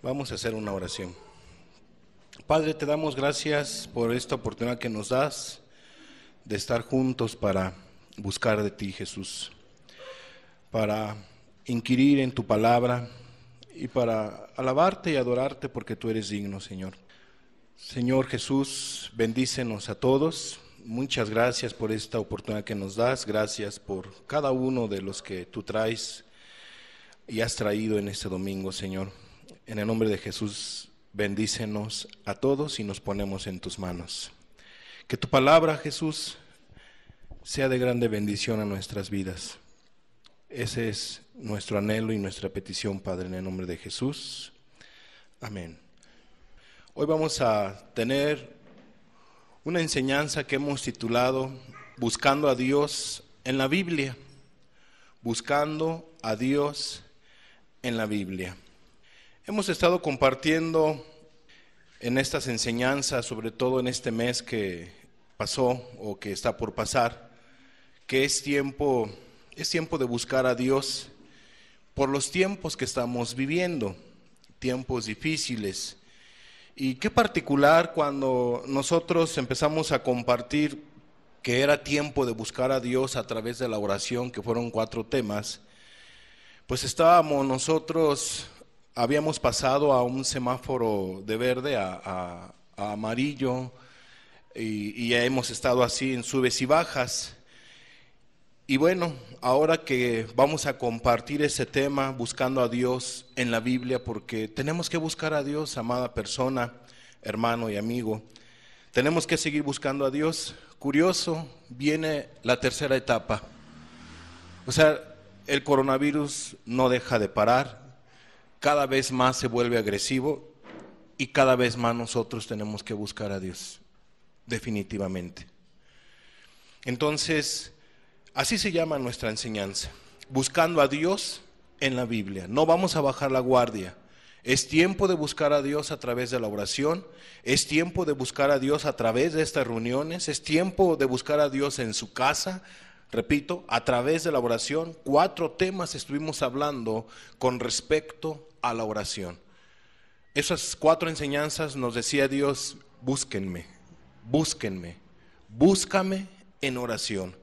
Vamos a hacer una oración. Padre, te damos gracias por esta oportunidad que nos das de estar juntos para buscar de ti, Jesús, para inquirir en tu palabra y para alabarte y adorarte porque tú eres digno, Señor. Señor Jesús, bendícenos a todos. Muchas gracias por esta oportunidad que nos das. Gracias por cada uno de los que tú traes y has traído en este domingo, Señor. En el nombre de Jesús, bendícenos a todos y nos ponemos en tus manos. Que tu palabra, Jesús, sea de grande bendición a nuestras vidas. Ese es nuestro anhelo y nuestra petición, Padre, en el nombre de Jesús. Amén. Hoy vamos a tener una enseñanza que hemos titulado Buscando a Dios en la Biblia. Buscando a Dios en la Biblia. Hemos estado compartiendo en estas enseñanzas, sobre todo en este mes que pasó o que está por pasar, que es tiempo, es tiempo de buscar a Dios por los tiempos que estamos viviendo, tiempos difíciles. Y qué particular cuando nosotros empezamos a compartir que era tiempo de buscar a Dios a través de la oración, que fueron cuatro temas, pues estábamos nosotros habíamos pasado a un semáforo de verde a, amarillo y, y, ya hemos estado así en subes y bajas. Y bueno, ahora que vamos a compartir ese tema buscando a Dios en la Biblia, porque tenemos que buscar a Dios, amada persona, hermano y amigo, tenemos que seguir buscando a Dios. Curioso, viene la tercera etapa. O sea, el coronavirus no deja de parar, cada vez más se vuelve agresivo y cada vez más nosotros tenemos que buscar a Dios, definitivamente. Entonces, así se llama nuestra enseñanza, buscando a Dios en la Biblia. No vamos a bajar la guardia. Es tiempo de buscar a Dios a través de la oración, es tiempo de buscar a Dios a través de estas reuniones, es tiempo de buscar a Dios en su casa, repito, a través de la oración, cuatro temas estuvimos hablando con respecto a la oración. Esas cuatro enseñanzas nos decía Dios, búsquenme, búsquenme, búscame en oración.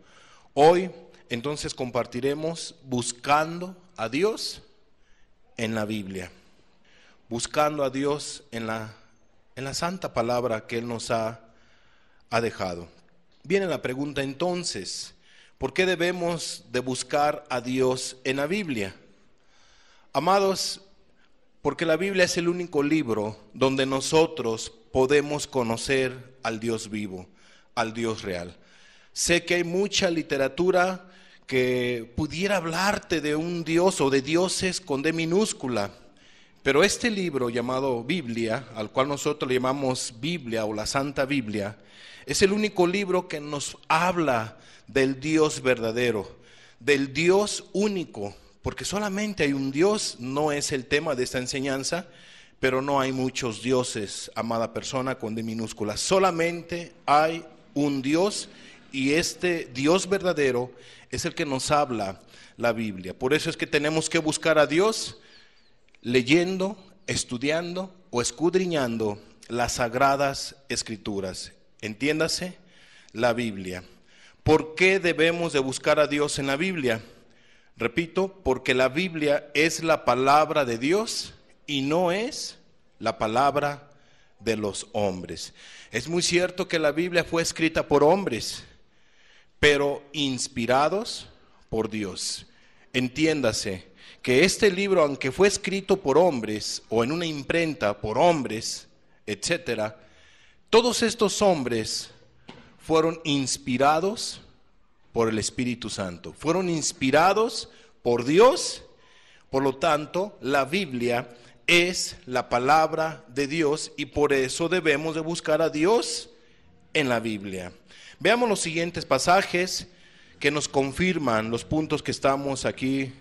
Hoy entonces compartiremos buscando a Dios en la Biblia, buscando a Dios en la, en la santa palabra que Él nos ha, ha dejado. Viene la pregunta entonces, ¿Por qué debemos de buscar a Dios en la Biblia? Amados, porque la Biblia es el único libro donde nosotros podemos conocer al Dios vivo, al Dios real. Sé que hay mucha literatura que pudiera hablarte de un Dios o de dioses con D minúscula, pero este libro llamado Biblia, al cual nosotros le llamamos Biblia o la Santa Biblia, es el único libro que nos habla del Dios verdadero, del Dios único, porque solamente hay un Dios, no es el tema de esta enseñanza, pero no hay muchos dioses, amada persona con D minúscula, solamente hay un Dios y este Dios verdadero es el que nos habla la Biblia. Por eso es que tenemos que buscar a Dios leyendo, estudiando o escudriñando las sagradas escrituras. Entiéndase, la Biblia. ¿Por qué debemos de buscar a Dios en la Biblia? Repito, porque la Biblia es la palabra de Dios y no es la palabra de los hombres. Es muy cierto que la Biblia fue escrita por hombres, pero inspirados por Dios. Entiéndase que este libro, aunque fue escrito por hombres o en una imprenta por hombres, etc., todos estos hombres fueron inspirados por el Espíritu Santo. Fueron inspirados por Dios. Por lo tanto, la Biblia es la palabra de Dios y por eso debemos de buscar a Dios en la Biblia. Veamos los siguientes pasajes que nos confirman los puntos que estamos aquí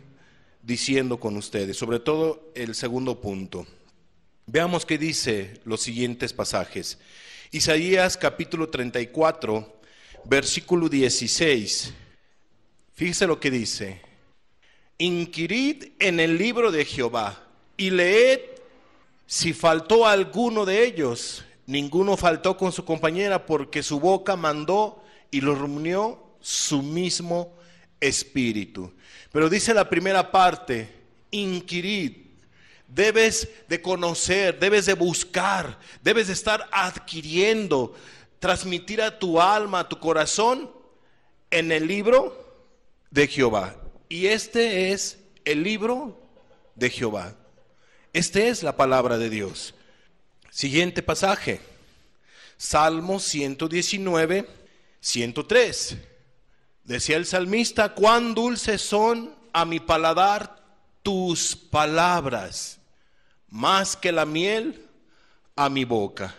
diciendo con ustedes, sobre todo el segundo punto. Veamos qué dice los siguientes pasajes. Isaías capítulo 34, versículo 16. Fíjese lo que dice. Inquirid en el libro de Jehová y leed si faltó alguno de ellos. Ninguno faltó con su compañera porque su boca mandó y lo reunió su mismo espíritu. Pero dice la primera parte, inquirid debes de conocer, debes de buscar, debes de estar adquiriendo, transmitir a tu alma, a tu corazón, en el libro de Jehová. Y este es el libro de Jehová. Esta es la palabra de Dios. Siguiente pasaje. Salmo 119, 103. Decía el salmista, cuán dulces son a mi paladar tus palabras más que la miel a mi boca.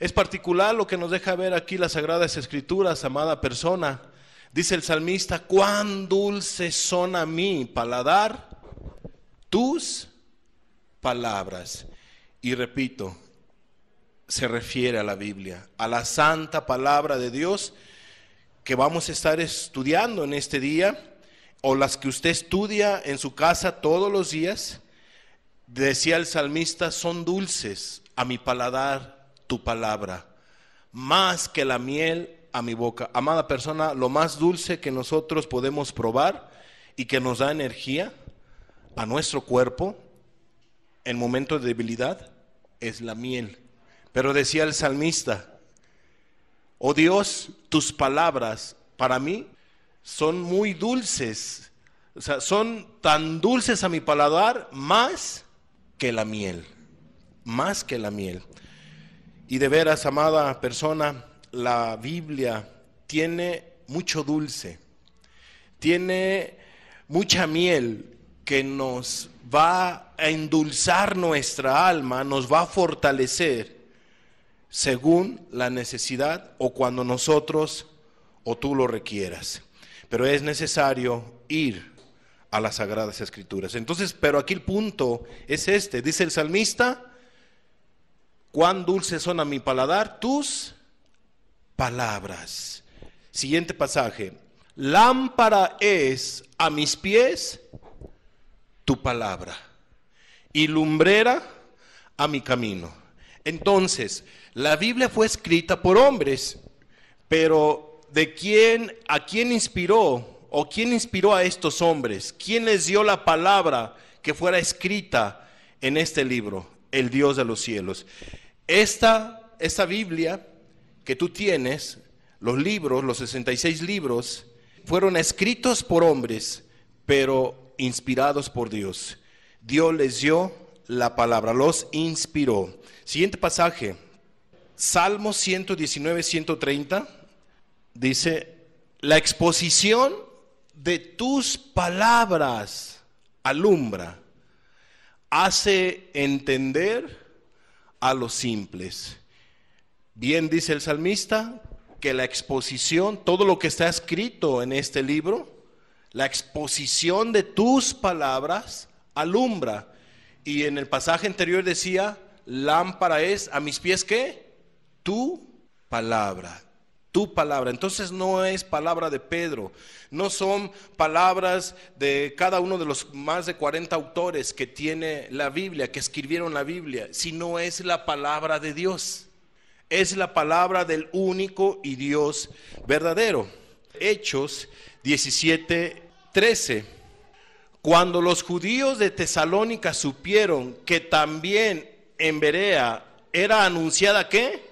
Es particular lo que nos deja ver aquí las Sagradas Escrituras, amada persona. Dice el salmista, cuán dulces son a mí paladar tus palabras. Y repito, se refiere a la Biblia, a la santa palabra de Dios que vamos a estar estudiando en este día o las que usted estudia en su casa todos los días, decía el salmista, son dulces a mi paladar tu palabra, más que la miel a mi boca. Amada persona, lo más dulce que nosotros podemos probar y que nos da energía a nuestro cuerpo en momentos de debilidad es la miel. Pero decía el salmista, oh Dios, tus palabras para mí son muy dulces, o sea, son tan dulces a mi paladar más que la miel, más que la miel. Y de veras, amada persona, la Biblia tiene mucho dulce, tiene mucha miel que nos va a endulzar nuestra alma, nos va a fortalecer según la necesidad o cuando nosotros o tú lo requieras pero es necesario ir a las sagradas escrituras. Entonces, pero aquí el punto es este, dice el salmista, cuán dulces son a mi paladar tus palabras. Siguiente pasaje, lámpara es a mis pies tu palabra y lumbrera a mi camino. Entonces, la Biblia fue escrita por hombres, pero de quién, a quién inspiró o quién inspiró a estos hombres, quién les dio la palabra que fuera escrita en este libro, el Dios de los cielos. Esta, esta Biblia que tú tienes, los libros, los 66 libros, fueron escritos por hombres, pero inspirados por Dios. Dios les dio la palabra, los inspiró. Siguiente pasaje, Salmo 119, 130 dice, la exposición de tus palabras alumbra, hace entender a los simples. Bien dice el salmista que la exposición, todo lo que está escrito en este libro, la exposición de tus palabras alumbra. Y en el pasaje anterior decía, lámpara es a mis pies que, Tu palabra tu palabra. Entonces no es palabra de Pedro, no son palabras de cada uno de los más de 40 autores que tiene la Biblia, que escribieron la Biblia, sino es la palabra de Dios. Es la palabra del único y Dios verdadero. Hechos 17, 13. Cuando los judíos de Tesalónica supieron que también en Berea era anunciada que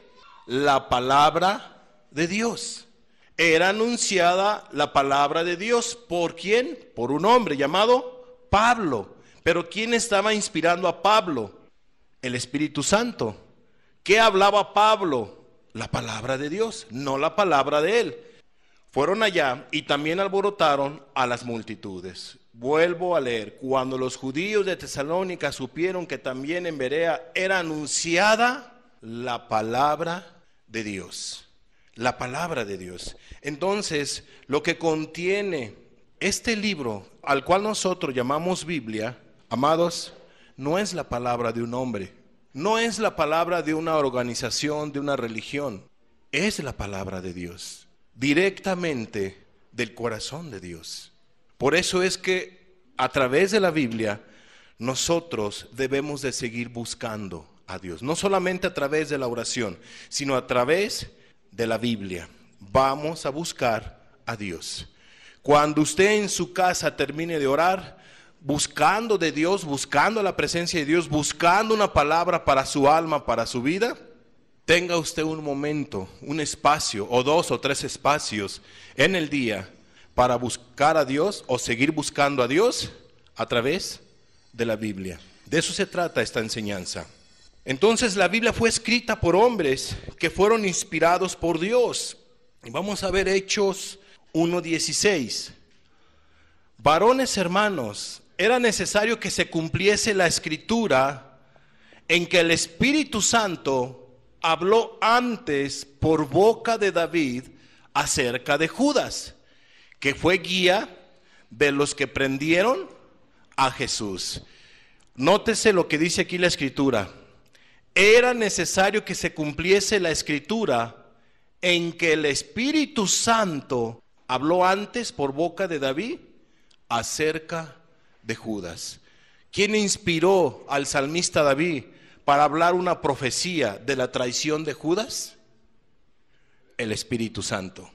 la palabra de Dios. Era anunciada la palabra de Dios. ¿Por quién? Por un hombre llamado Pablo. Pero ¿quién estaba inspirando a Pablo? El Espíritu Santo. ¿Qué hablaba Pablo? La palabra de Dios, no la palabra de él. Fueron allá y también alborotaron a las multitudes. Vuelvo a leer, cuando los judíos de Tesalónica supieron que también en Berea era anunciada la palabra de Dios la palabra de Dios. Entonces, lo que contiene este libro, al cual nosotros llamamos Biblia, amados, no es la palabra de un hombre, no es la palabra de una organización, de una religión, es la palabra de Dios, directamente del corazón de Dios. Por eso es que a través de la Biblia nosotros debemos de seguir buscando a Dios, no solamente a través de la oración, sino a través de la Biblia. Vamos a buscar a Dios. Cuando usted en su casa termine de orar, buscando de Dios, buscando la presencia de Dios, buscando una palabra para su alma, para su vida, tenga usted un momento, un espacio o dos o tres espacios en el día para buscar a Dios o seguir buscando a Dios a través de la Biblia. De eso se trata esta enseñanza. Entonces la Biblia fue escrita por hombres que fueron inspirados por Dios. Y vamos a ver Hechos 1.16. Varones hermanos, era necesario que se cumpliese la escritura en que el Espíritu Santo habló antes por boca de David acerca de Judas, que fue guía de los que prendieron a Jesús. Nótese lo que dice aquí la escritura era necesario que se cumpliese la escritura en que el Espíritu Santo habló antes por boca de David acerca de Judas. ¿Quién inspiró al salmista David para hablar una profecía de la traición de Judas? El Espíritu Santo.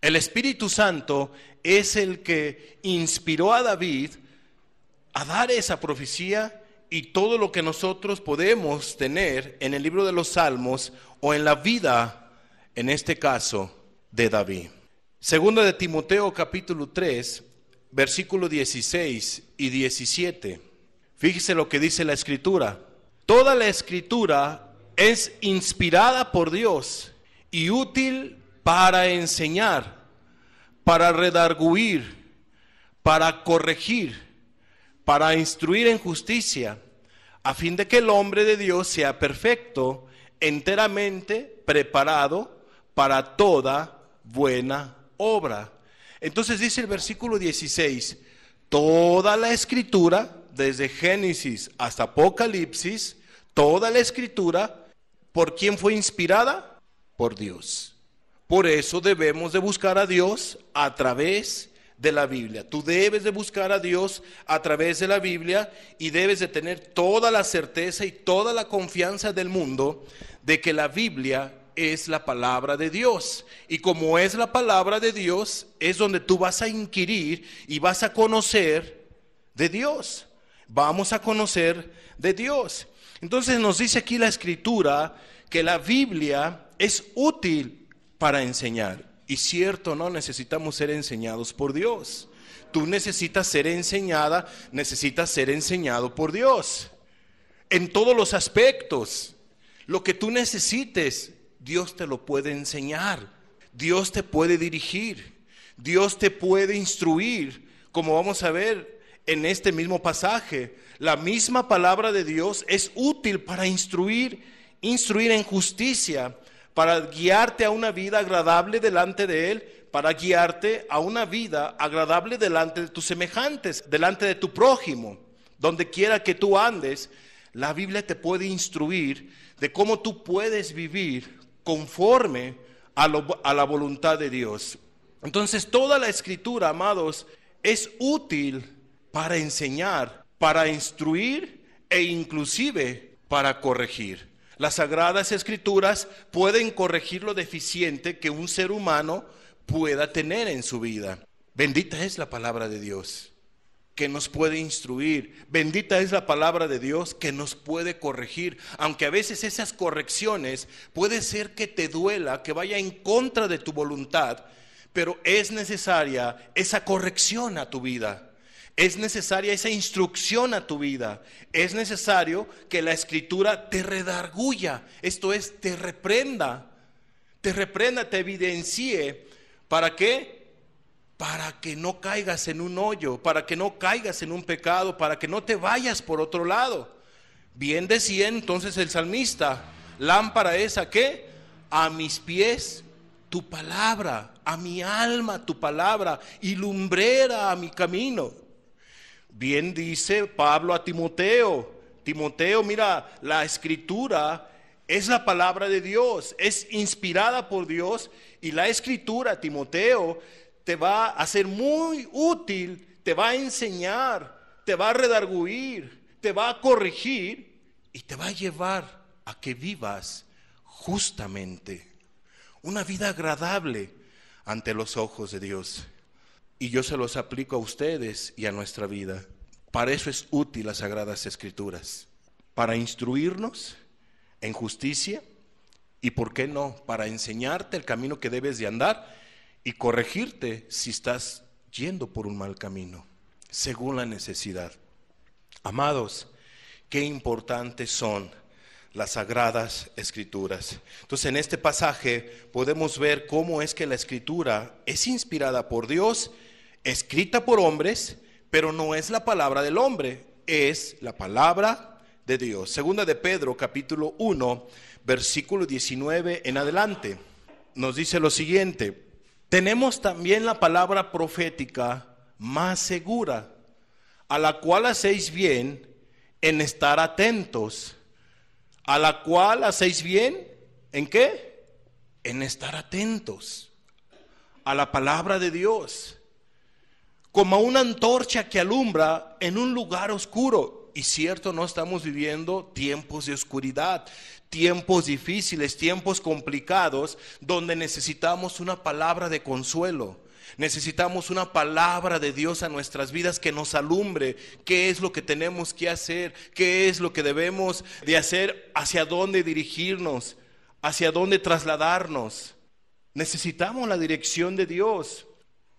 El Espíritu Santo es el que inspiró a David a dar esa profecía y todo lo que nosotros podemos tener en el libro de los Salmos o en la vida, en este caso, de David. Segundo de Timoteo capítulo 3, versículo 16 y 17. Fíjese lo que dice la escritura. Toda la escritura es inspirada por Dios y útil para enseñar, para redarguir, para corregir para instruir en justicia, a fin de que el hombre de Dios sea perfecto, enteramente preparado para toda buena obra. Entonces dice el versículo 16, toda la escritura, desde Génesis hasta Apocalipsis, toda la escritura, ¿por quién fue inspirada? Por Dios. Por eso debemos de buscar a Dios a través de la Biblia. Tú debes de buscar a Dios a través de la Biblia y debes de tener toda la certeza y toda la confianza del mundo de que la Biblia es la palabra de Dios. Y como es la palabra de Dios, es donde tú vas a inquirir y vas a conocer de Dios. Vamos a conocer de Dios. Entonces nos dice aquí la escritura que la Biblia es útil para enseñar. Y cierto, no necesitamos ser enseñados por Dios. Tú necesitas ser enseñada, necesitas ser enseñado por Dios. En todos los aspectos. Lo que tú necesites, Dios te lo puede enseñar. Dios te puede dirigir. Dios te puede instruir. Como vamos a ver en este mismo pasaje, la misma palabra de Dios es útil para instruir, instruir en justicia, para guiarte a una vida agradable delante de Él, para guiarte a una vida agradable delante de tus semejantes, delante de tu prójimo. Donde quiera que tú andes, la Biblia te puede instruir de cómo tú puedes vivir conforme a, la voluntad de Dios. Entonces toda la escritura, amados, es útil para enseñar, para instruir e inclusive para corregir. Las sagradas escrituras pueden corregir lo deficiente que un ser humano pueda tener en su vida. Bendita es la palabra de Dios que nos puede instruir. Bendita es la palabra de Dios que nos puede corregir. Aunque a veces esas correcciones puede ser que te duela, que vaya en contra de tu voluntad, pero es necesaria esa corrección a tu vida. Es necesaria esa instrucción a tu vida. Es necesario que la escritura te redarguya, esto es, te reprenda, te reprenda, te evidencie. ¿Para qué? Para que no caigas en un hoyo, para que no caigas en un pecado, para que no te vayas por otro lado. Bien decía entonces el salmista, lámpara es a qué? A mis pies tu palabra, a mi alma tu palabra y lumbrera a mi camino. Bien dice Pablo a Timoteo, Timoteo, mira, la escritura es la palabra de Dios, es inspirada por Dios y la escritura, Timoteo, te va a ser muy útil, te va a enseñar, te va a redarguir, te va a corregir y te va a llevar a que vivas justamente una vida agradable ante los ojos de Dios. Y yo se los aplico a ustedes y a nuestra vida. Para eso es útil las Sagradas Escrituras, para instruirnos en justicia y, ¿por qué no?, para enseñarte el camino que debes de andar y corregirte si estás yendo por un mal camino, según la necesidad. Amados, qué importantes son las sagradas escrituras. Entonces, en este pasaje podemos ver cómo es que la escritura es inspirada por Dios, escrita por hombres pero no es la palabra del hombre, es la palabra de Dios. Segunda de Pedro, capítulo 1, versículo 19 en adelante, nos dice lo siguiente, tenemos también la palabra profética más segura, a la cual hacéis bien en estar atentos, a la cual hacéis bien en qué? En estar atentos a la palabra de Dios como una antorcha que alumbra en un lugar oscuro. Y cierto, no estamos viviendo tiempos de oscuridad, tiempos difíciles, tiempos complicados, donde necesitamos una palabra de consuelo. Necesitamos una palabra de Dios a nuestras vidas que nos alumbre qué es lo que tenemos que hacer, qué es lo que debemos de hacer, hacia dónde dirigirnos, hacia dónde trasladarnos. Necesitamos la dirección de Dios.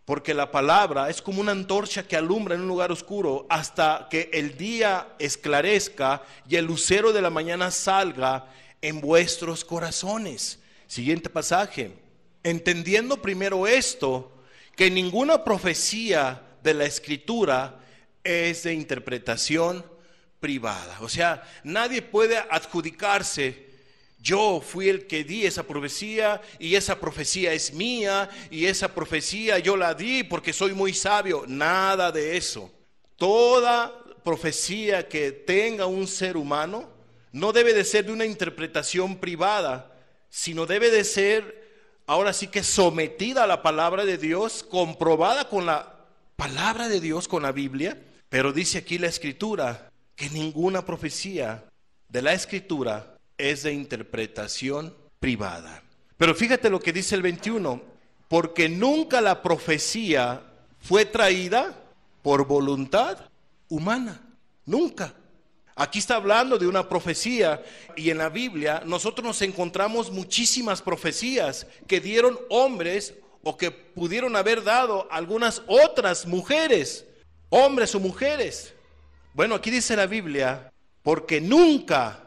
Porque la palabra es como una antorcha que alumbra en un lugar oscuro hasta que el día esclarezca y el lucero de la mañana salga en vuestros corazones. Siguiente pasaje. Entendiendo primero esto, que ninguna profecía de la escritura es de interpretación privada. O sea, nadie puede adjudicarse yo fui el que di esa profecía y esa profecía es mía y esa profecía yo la di porque soy muy sabio. Nada de eso. Toda profecía que tenga un ser humano no debe de ser de una interpretación privada, sino debe de ser ahora sí que sometida a la palabra de Dios, comprobada con la palabra de Dios, con la Biblia. Pero dice aquí la escritura que ninguna profecía de la escritura es de interpretación privada. Pero fíjate lo que dice el 21, porque nunca la profecía fue traída por voluntad humana, nunca. Aquí está hablando de una profecía y en la Biblia nosotros nos encontramos muchísimas profecías que dieron hombres o que pudieron haber dado algunas otras mujeres, hombres o mujeres. Bueno, aquí dice la Biblia, porque nunca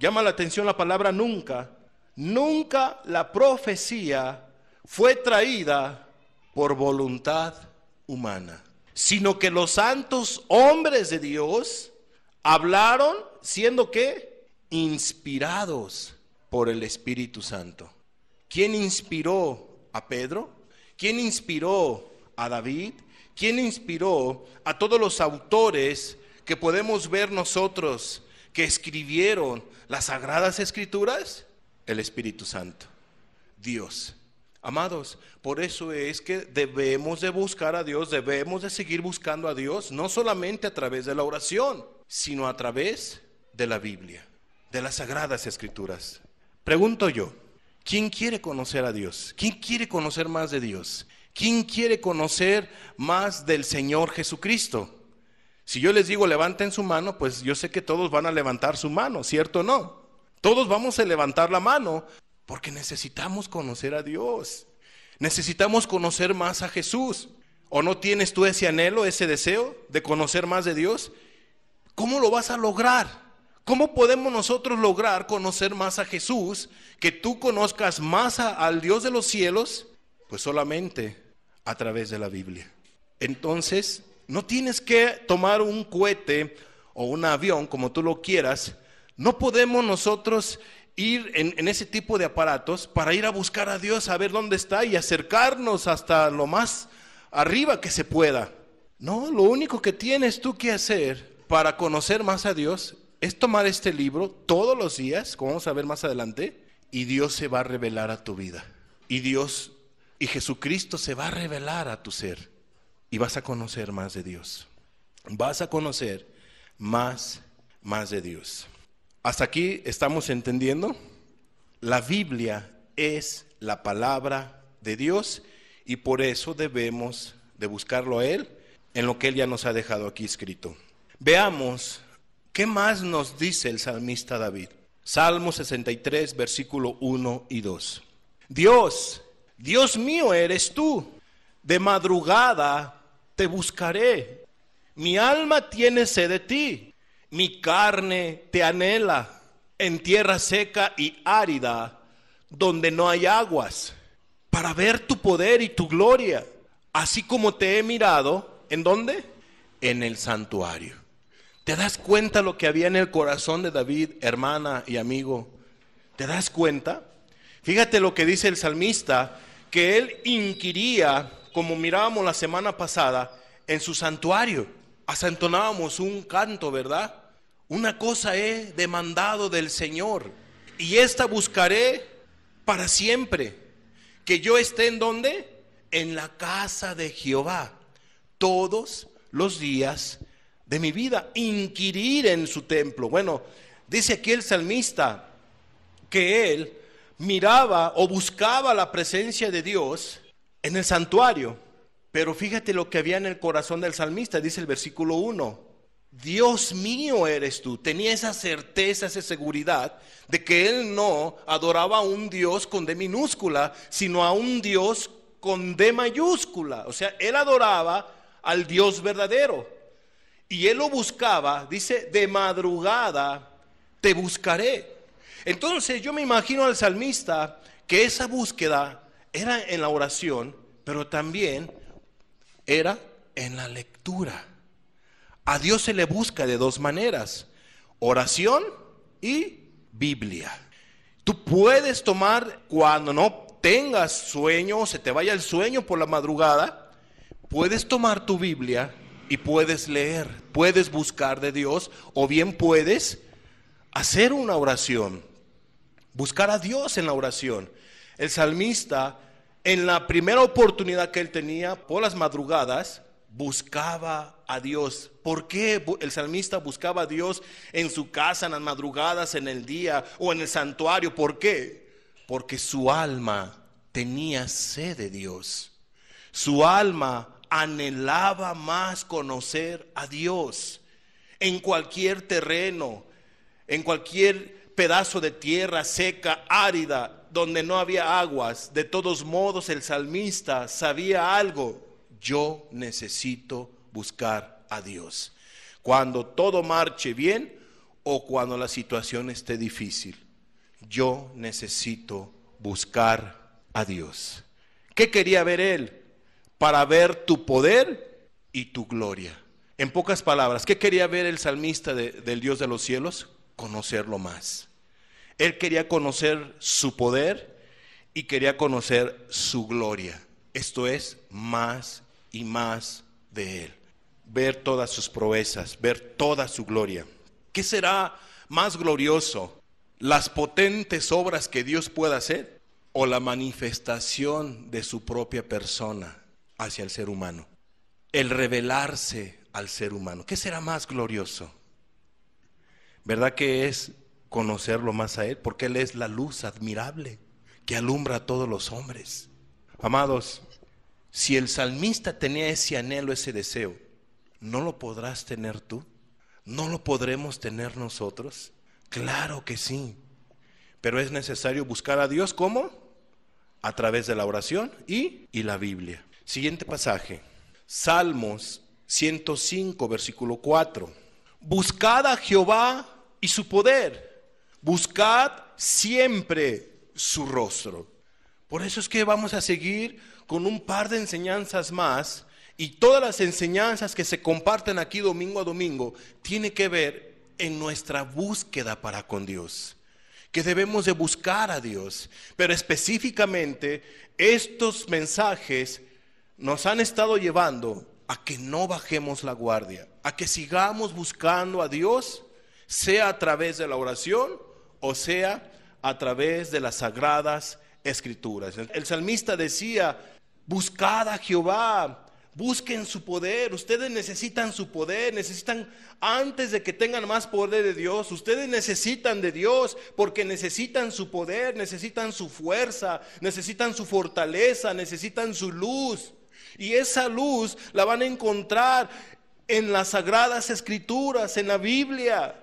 Llama la atención la palabra nunca. Nunca la profecía fue traída por voluntad humana, sino que los santos hombres de Dios hablaron siendo que inspirados por el Espíritu Santo. ¿Quién inspiró a Pedro? ¿Quién inspiró a David? ¿Quién inspiró a todos los autores que podemos ver nosotros que escribieron las sagradas escrituras? El Espíritu Santo, Dios. Amados, por eso es que debemos de buscar a Dios, debemos de seguir buscando a Dios, no solamente a través de la oración, sino a través de la Biblia, de las sagradas escrituras. Pregunto yo, ¿quién quiere conocer a Dios? ¿Quién quiere conocer más de Dios? ¿Quién quiere conocer más del Señor Jesucristo? Si yo les digo levanten su mano, pues yo sé que todos van a levantar su mano, ¿cierto o no? Todos vamos a levantar la mano porque necesitamos conocer a Dios. Necesitamos conocer más a Jesús. ¿O no tienes tú ese anhelo, ese deseo de conocer más de Dios? ¿Cómo lo vas a lograr? ¿Cómo podemos nosotros lograr conocer más a Jesús? Que tú conozcas más al Dios de los cielos, pues solamente a través de la Biblia. Entonces, no tienes que tomar un cohete o un avión, como tú lo quieras. No podemos nosotros ir en, ese tipo de aparatos para ir a buscar a Dios, a ver dónde está y acercarnos hasta lo más arriba que se pueda. No, lo único que tienes tú que hacer para conocer más a Dios es tomar este libro todos los días, como vamos a ver más adelante, y Dios se va a revelar a tu vida. Y Dios y Jesucristo se va a revelar a tu ser y vas a conocer más de Dios. Vas a conocer más, más de Dios. Hasta aquí estamos entendiendo. La Biblia es la palabra de Dios y por eso debemos de buscarlo a Él en lo que Él ya nos ha dejado aquí escrito. Veamos qué más nos dice el salmista David. Salmo 63, versículo 1 y 2. Dios, Dios mío eres tú. De madrugada te buscaré. Mi alma tiene sed de ti, mi carne te anhela en tierra seca y árida, donde no hay aguas, para ver tu poder y tu gloria, así como te he mirado, ¿en dónde? En el santuario. ¿Te das cuenta lo que había en el corazón de David, hermana y amigo? ¿Te das cuenta? Fíjate lo que dice el salmista, que él inquiría como mirábamos la semana pasada, en su santuario. Asentonábamos un canto, ¿verdad? Una cosa he demandado del Señor y esta buscaré para siempre. Que yo esté en donde? En la casa de Jehová todos los días de mi vida. Inquirir en su templo. Bueno, dice aquí el salmista que él miraba o buscaba la presencia de Dios en el santuario. Pero fíjate lo que había en el corazón del salmista, dice el versículo 1. Dios mío eres tú. Tenía esa certeza, esa seguridad de que él no adoraba a un Dios con D minúscula, sino a un Dios con D mayúscula. O sea, él adoraba al Dios verdadero. Y él lo buscaba, dice, de madrugada te buscaré. Entonces yo me imagino al salmista que esa búsqueda era en la oración, pero también era en la lectura. A Dios se le busca de dos maneras, oración y Biblia. Tú puedes tomar cuando no tengas sueño, O se te vaya el sueño por la madrugada, puedes tomar tu Biblia y puedes leer, puedes buscar de Dios o bien puedes hacer una oración, buscar a Dios en la oración el salmista, en la primera oportunidad que él tenía, por las madrugadas, buscaba a Dios. ¿Por qué el salmista buscaba a Dios en su casa, en las madrugadas, en el día o en el santuario? ¿Por qué? Porque su alma tenía sed de Dios. Su alma anhelaba más conocer a Dios en cualquier terreno, en cualquier pedazo de tierra seca, árida, donde no había aguas. De todos modos, el salmista sabía algo. Yo necesito buscar a Dios. Cuando todo marche bien o cuando la situación esté difícil, yo necesito buscar a Dios. ¿Qué quería ver él? Para ver tu poder y tu gloria. En pocas palabras, ¿qué quería ver el salmista del Dios de los cielos? Conocerlo más. Él quería conocer su poder y quería conocer su gloria. Esto es más y más de Él. Ver todas sus proezas, ver toda su gloria. ¿Qué será más glorioso? ¿Las potentes obras que Dios pueda hacer o la manifestación de su propia persona hacia el ser humano? El revelarse al ser humano. ¿Qué será más glorioso? ¿Verdad que es conocerlo más a Él, porque Él es la luz admirable que alumbra a todos los hombres. Amados, si el salmista tenía ese anhelo, ese deseo, ¿no lo podrás tener tú? ¿No lo podremos tener nosotros? Claro que sí. Pero es necesario buscar a Dios ¿cómo? A través de la oración y, y la Biblia. Siguiente pasaje. Salmos 105, versículo 4. Buscad a Jehová y su poder Buscad siempre su rostro. Por eso es que vamos a seguir con un par de enseñanzas más y todas las enseñanzas que se comparten aquí domingo a domingo tiene que ver en nuestra búsqueda para con Dios, que debemos de buscar a Dios. Pero específicamente estos mensajes nos han estado llevando a que no bajemos la guardia, a que sigamos buscando a Dios, sea a través de la oración o sea, a través de las sagradas escrituras. El, salmista decía, buscad a Jehová, busquen su poder, ustedes necesitan su poder, necesitan, antes de que tengan más poder de Dios, ustedes necesitan de Dios porque necesitan su poder, necesitan su fuerza, necesitan su fortaleza, necesitan su luz. Y esa luz la van a encontrar en las sagradas escrituras, en la Biblia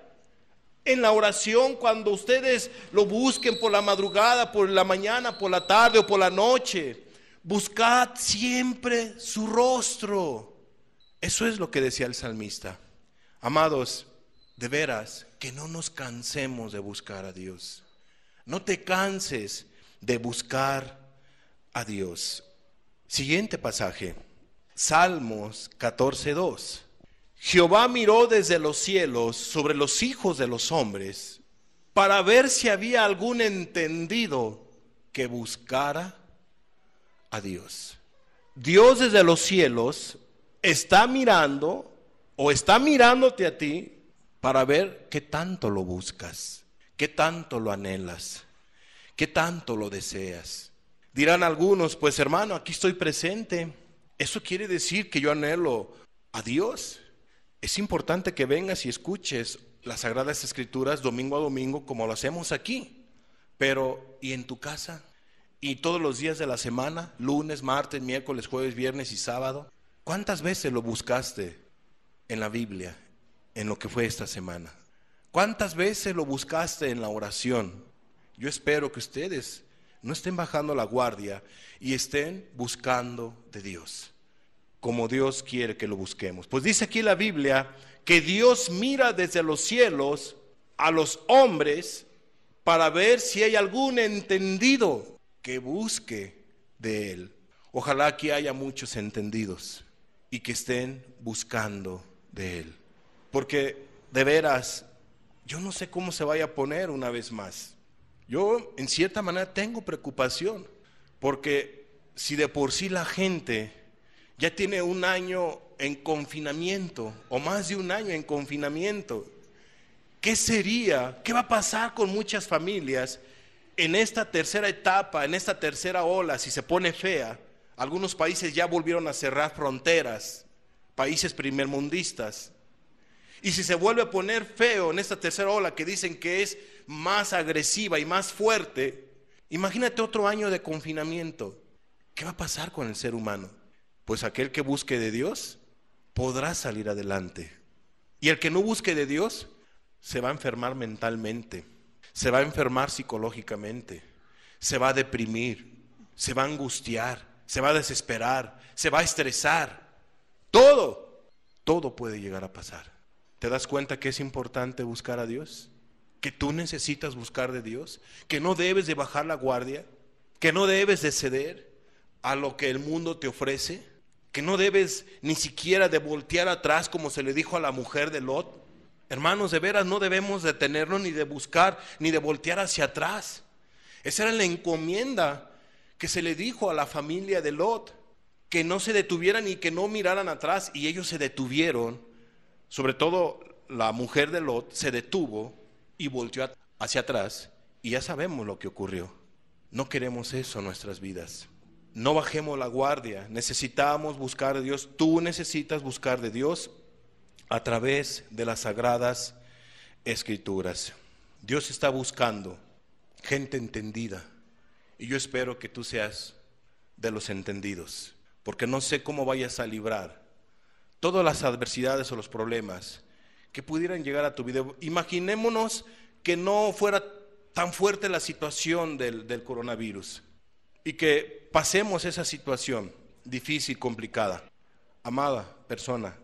en la oración, cuando ustedes lo busquen por la madrugada, por la mañana, por la tarde o por la noche. Buscad siempre su rostro. Eso es lo que decía el salmista. Amados, de veras, que no nos cansemos de buscar a Dios. No te canses de buscar a Dios. Siguiente pasaje, Salmos 14.2. Jehová miró desde los cielos sobre los hijos de los hombres para ver si había algún entendido que buscara a Dios. Dios desde los cielos está mirando o está mirándote a ti para ver qué tanto lo buscas, qué tanto lo anhelas, qué tanto lo deseas. Dirán algunos, pues hermano, aquí estoy presente. Eso quiere decir que yo anhelo a Dios es importante que vengas y escuches las Sagradas Escrituras domingo a domingo como lo hacemos aquí, pero ¿y en tu casa? ¿Y todos los días de la semana? Lunes, martes, miércoles, jueves, viernes y sábado. ¿Cuántas veces lo buscaste en la Biblia, en lo que fue esta semana? ¿Cuántas veces lo buscaste en la oración? Yo espero que ustedes no estén bajando la guardia y estén buscando de Dios como Dios quiere que lo busquemos. Pues dice aquí la Biblia que Dios mira desde los cielos a los hombres para ver si hay algún entendido que busque de Él. Ojalá que haya muchos entendidos y que estén buscando de Él. Porque de veras, yo no sé cómo se vaya a poner una vez más. Yo en cierta manera tengo preocupación, porque si de por sí la gente ya tiene un año en confinamiento o más de un año en confinamiento. ¿Qué sería? ¿Qué va a pasar con muchas familias en esta tercera etapa, en esta tercera ola, si se pone fea? Algunos países ya volvieron a cerrar fronteras, países primermundistas. Y si se vuelve a poner feo en esta tercera ola que dicen que es más agresiva y más fuerte, imagínate otro año de confinamiento. ¿Qué va a pasar con el ser humano? pues aquel que busque de Dios podrá salir adelante. Y el que no busque de Dios se va a enfermar mentalmente, se va a enfermar psicológicamente, se va a deprimir, se va a angustiar, se va a desesperar, se va a estresar. Todo, todo puede llegar a pasar. ¿Te das cuenta que es importante buscar a Dios? Que tú necesitas buscar de Dios, que no debes de bajar la guardia, que no debes de ceder a lo que el mundo te ofrece que no debes ni siquiera de voltear atrás como se le dijo a la mujer de Lot. Hermanos, de veras no debemos detenernos ni de buscar ni de voltear hacia atrás. Esa era la encomienda que se le dijo a la familia de Lot, que no se detuvieran y que no miraran atrás. Y ellos se detuvieron, sobre todo la mujer de Lot se detuvo y volteó hacia atrás. Y ya sabemos lo que ocurrió. No queremos eso en nuestras vidas. No bajemos la guardia, necesitamos buscar a Dios. Tú necesitas buscar de Dios a través de las sagradas escrituras. Dios está buscando gente entendida y yo espero que tú seas de los entendidos, porque no sé cómo vayas a librar todas las adversidades o los problemas que pudieran llegar a tu vida. Imaginémonos que no fuera tan fuerte la situación del coronavirus y que pasemos esa situación difícil, complicada. Amada persona,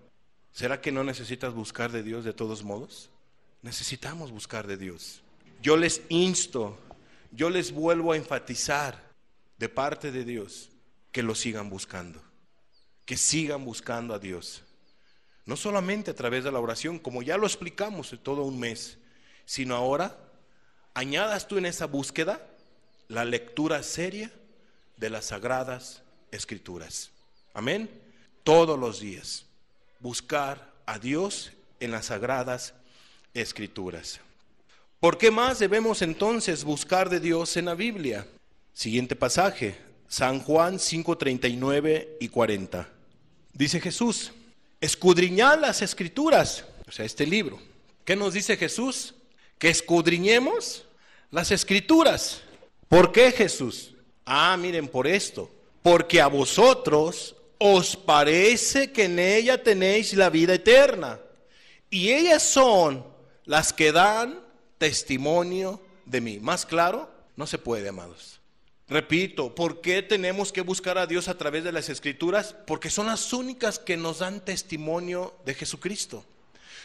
¿será que no necesitas buscar de Dios de todos modos? Necesitamos buscar de Dios. Yo les insto, yo les vuelvo a enfatizar de parte de Dios que lo sigan buscando, que sigan buscando a Dios. No solamente a través de la oración, como ya lo explicamos en todo un mes, sino ahora añadas tú en esa búsqueda la lectura seria de las sagradas escrituras. Amén. Todos los días. Buscar a Dios en las sagradas escrituras. ¿Por qué más debemos entonces buscar de Dios en la Biblia? Siguiente pasaje, San Juan 5:39 y 40. Dice Jesús, escudriñad las escrituras, o sea, este libro. ¿Qué nos dice Jesús? Que escudriñemos las escrituras. ¿Por qué Jesús? Ah, miren por esto, porque a vosotros os parece que en ella tenéis la vida eterna, y ellas son las que dan testimonio de mí. ¿Más claro? No se puede, amados. Repito, ¿por qué tenemos que buscar a Dios a través de las escrituras? Porque son las únicas que nos dan testimonio de Jesucristo.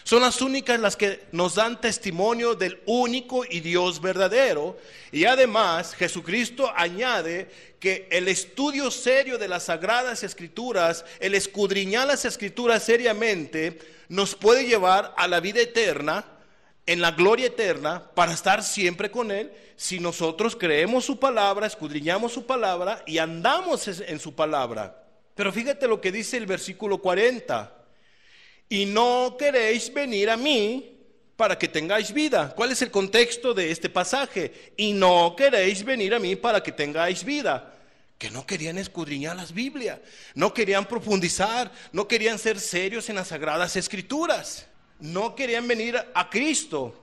Son las únicas las que nos dan testimonio del único y Dios verdadero. Y además Jesucristo añade que el estudio serio de las sagradas escrituras, el escudriñar las escrituras seriamente, nos puede llevar a la vida eterna, en la gloria eterna, para estar siempre con Él, si nosotros creemos su palabra, escudriñamos su palabra y andamos en su palabra. Pero fíjate lo que dice el versículo 40 y no queréis venir a mí para que tengáis vida. ¿Cuál es el contexto de este pasaje? Y no queréis venir a mí para que tengáis vida. Que no querían escudriñar las Biblias, no querían profundizar, no querían ser serios en las sagradas escrituras, no querían venir a Cristo,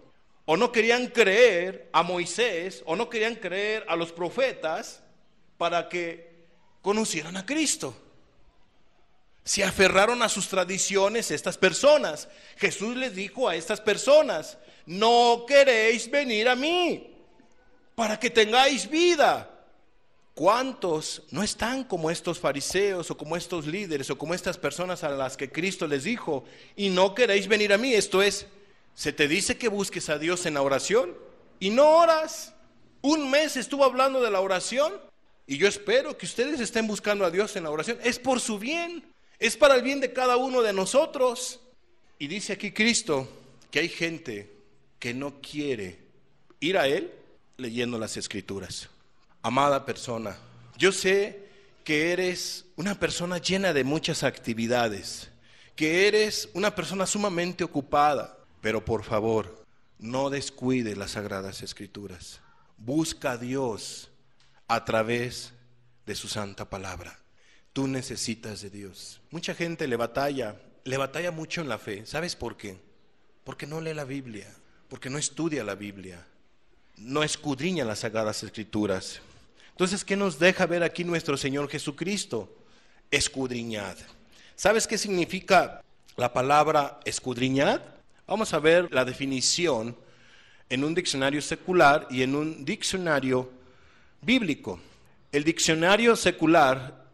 o no querían creer a Moisés, o no querían creer a los profetas para que conocieran a Cristo. Se aferraron a sus tradiciones estas personas. Jesús les dijo a estas personas, no queréis venir a mí para que tengáis vida. ¿Cuántos no están como estos fariseos o como estos líderes o como estas personas a las que Cristo les dijo, y no queréis venir a mí? Esto es, se te dice que busques a Dios en la oración y no oras. Un mes estuvo hablando de la oración y yo espero que ustedes estén buscando a Dios en la oración. Es por su bien. Es para el bien de cada uno de nosotros. Y dice aquí Cristo que hay gente que no quiere ir a Él leyendo las escrituras. Amada persona, yo sé que eres una persona llena de muchas actividades, que eres una persona sumamente ocupada, pero por favor, no descuide las sagradas escrituras. Busca a Dios a través de su santa palabra tú necesitas de Dios. Mucha gente le batalla, le batalla mucho en la fe. ¿Sabes por qué? Porque no lee la Biblia, porque no estudia la Biblia, no escudriña las sagradas escrituras. Entonces, ¿qué nos deja ver aquí nuestro Señor Jesucristo? Escudriñad. ¿Sabes qué significa la palabra escudriñad? Vamos a ver la definición en un diccionario secular y en un diccionario bíblico. El diccionario secular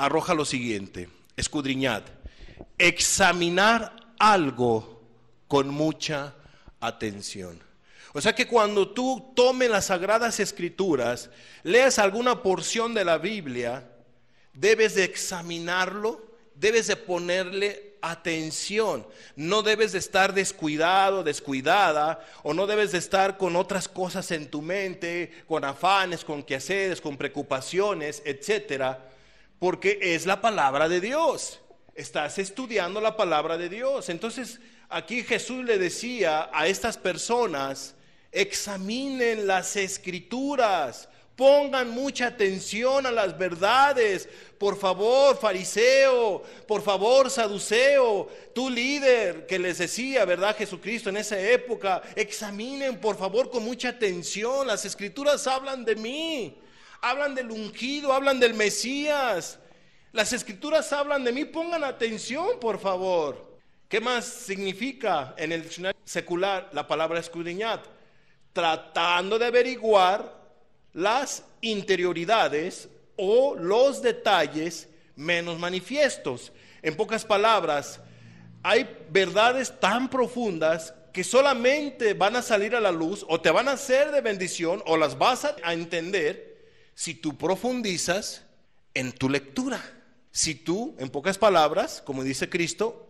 arroja lo siguiente, escudriñad, examinar algo con mucha atención. O sea que cuando tú tomes las sagradas escrituras, leas alguna porción de la Biblia, debes de examinarlo, debes de ponerle atención. No debes de estar descuidado, descuidada, o no debes de estar con otras cosas en tu mente, con afanes, con quehaceres, con preocupaciones, etcétera porque es la palabra de Dios. Estás estudiando la palabra de Dios. Entonces, aquí Jesús le decía a estas personas, examinen las escrituras, pongan mucha atención a las verdades. Por favor, fariseo, por favor, saduceo, tu líder que les decía, ¿verdad? Jesucristo en esa época, examinen por favor con mucha atención, las escrituras hablan de mí hablan del ungido, hablan del Mesías. Las escrituras hablan de mí, pongan atención, por favor. ¿Qué más significa en el diccionario secular la palabra escudriñar Tratando de averiguar las interioridades o los detalles menos manifiestos. En pocas palabras, hay verdades tan profundas que solamente van a salir a la luz o te van a ser de bendición o las vas a entender si tú profundizas en tu lectura. Si tú, en pocas palabras, como dice Cristo,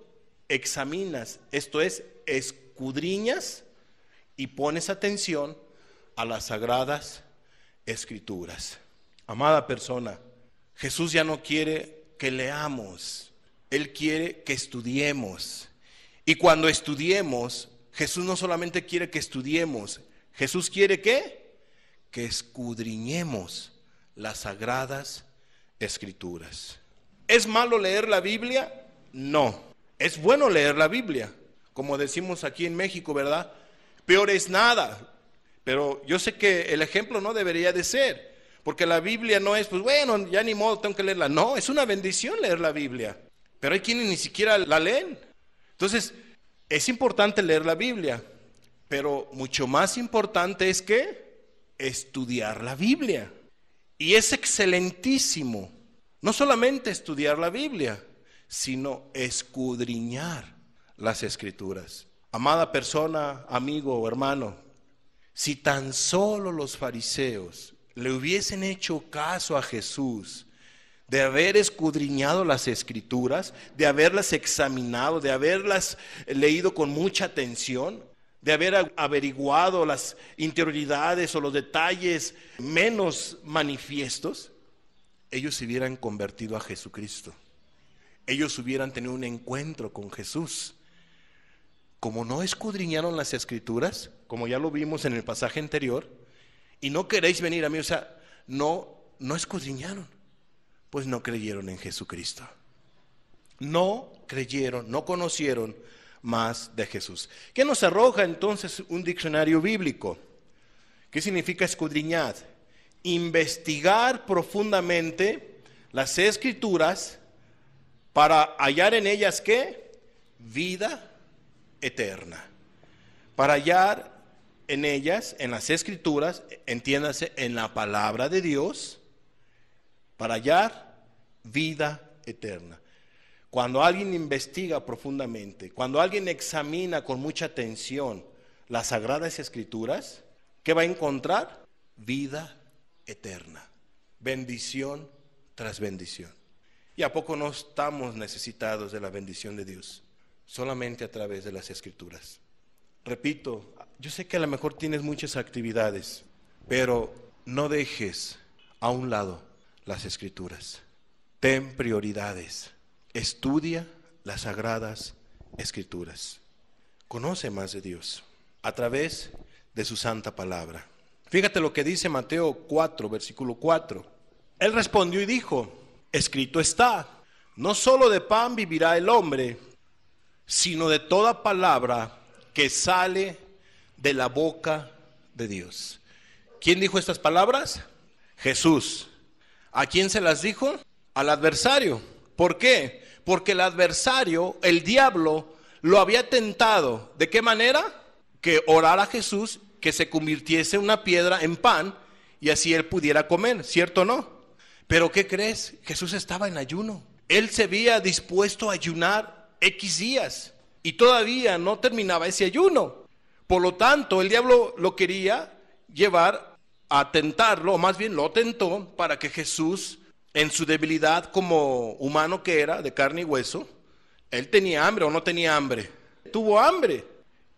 examinas, esto es, escudriñas y pones atención a las sagradas escrituras. Amada persona, Jesús ya no quiere que leamos, Él quiere que estudiemos. Y cuando estudiemos, Jesús no solamente quiere que estudiemos, Jesús quiere que, que escudriñemos las sagradas escrituras. ¿Es malo leer la Biblia? No. Es bueno leer la Biblia, como decimos aquí en México, ¿verdad? Peor es nada. Pero yo sé que el ejemplo no debería de ser, porque la Biblia no es, pues bueno, ya ni modo, tengo que leerla. No, es una bendición leer la Biblia. Pero hay quienes ni siquiera la leen. Entonces, es importante leer la Biblia, pero mucho más importante es que estudiar la Biblia. Y es excelentísimo no solamente estudiar la Biblia, sino escudriñar las escrituras. Amada persona, amigo o hermano, si tan solo los fariseos le hubiesen hecho caso a Jesús de haber escudriñado las escrituras, de haberlas examinado, de haberlas leído con mucha atención, de haber averiguado las interioridades o los detalles menos manifiestos, ellos se hubieran convertido a Jesucristo. Ellos hubieran tenido un encuentro con Jesús. Como no escudriñaron las escrituras, como ya lo vimos en el pasaje anterior, y no queréis venir a mí, o sea, no, no escudriñaron, pues no creyeron en Jesucristo. No creyeron, no conocieron más de Jesús. ¿Qué nos arroja entonces un diccionario bíblico? ¿Qué significa escudriñar? Investigar profundamente las escrituras para hallar en ellas qué? Vida eterna. Para hallar en ellas, en las escrituras, entiéndase, en la palabra de Dios, para hallar vida eterna. Cuando alguien investiga profundamente, cuando alguien examina con mucha atención las sagradas escrituras, ¿qué va a encontrar? Vida eterna, bendición tras bendición. ¿Y a poco no estamos necesitados de la bendición de Dios? Solamente a través de las escrituras. Repito, yo sé que a lo mejor tienes muchas actividades, pero no dejes a un lado las escrituras. Ten prioridades. Estudia las sagradas escrituras. Conoce más de Dios a través de su santa palabra. Fíjate lo que dice Mateo 4, versículo 4. Él respondió y dijo, escrito está, no solo de pan vivirá el hombre, sino de toda palabra que sale de la boca de Dios. ¿Quién dijo estas palabras? Jesús. ¿A quién se las dijo? Al adversario. ¿Por qué? Porque el adversario, el diablo, lo había tentado. ¿De qué manera? Que orara a Jesús que se convirtiese una piedra en pan y así él pudiera comer, ¿cierto o no? Pero ¿qué crees? Jesús estaba en ayuno. Él se había dispuesto a ayunar X días y todavía no terminaba ese ayuno. Por lo tanto, el diablo lo quería llevar a tentarlo, o más bien lo tentó para que Jesús en su debilidad como humano que era, de carne y hueso, él tenía hambre o no tenía hambre. Tuvo hambre.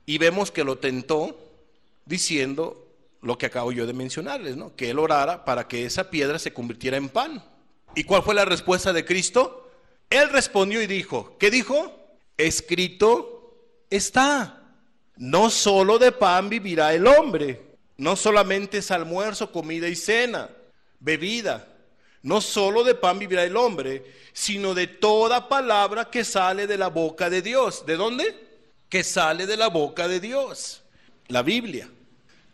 Y vemos que lo tentó diciendo lo que acabo yo de mencionarles, ¿no? Que él orara para que esa piedra se convirtiera en pan. ¿Y cuál fue la respuesta de Cristo? Él respondió y dijo, ¿qué dijo? Escrito está. No solo de pan vivirá el hombre, no solamente es almuerzo, comida y cena, bebida, no solo de pan vivirá el hombre, sino de toda palabra que sale de la boca de Dios. ¿De dónde? Que sale de la boca de Dios. La Biblia.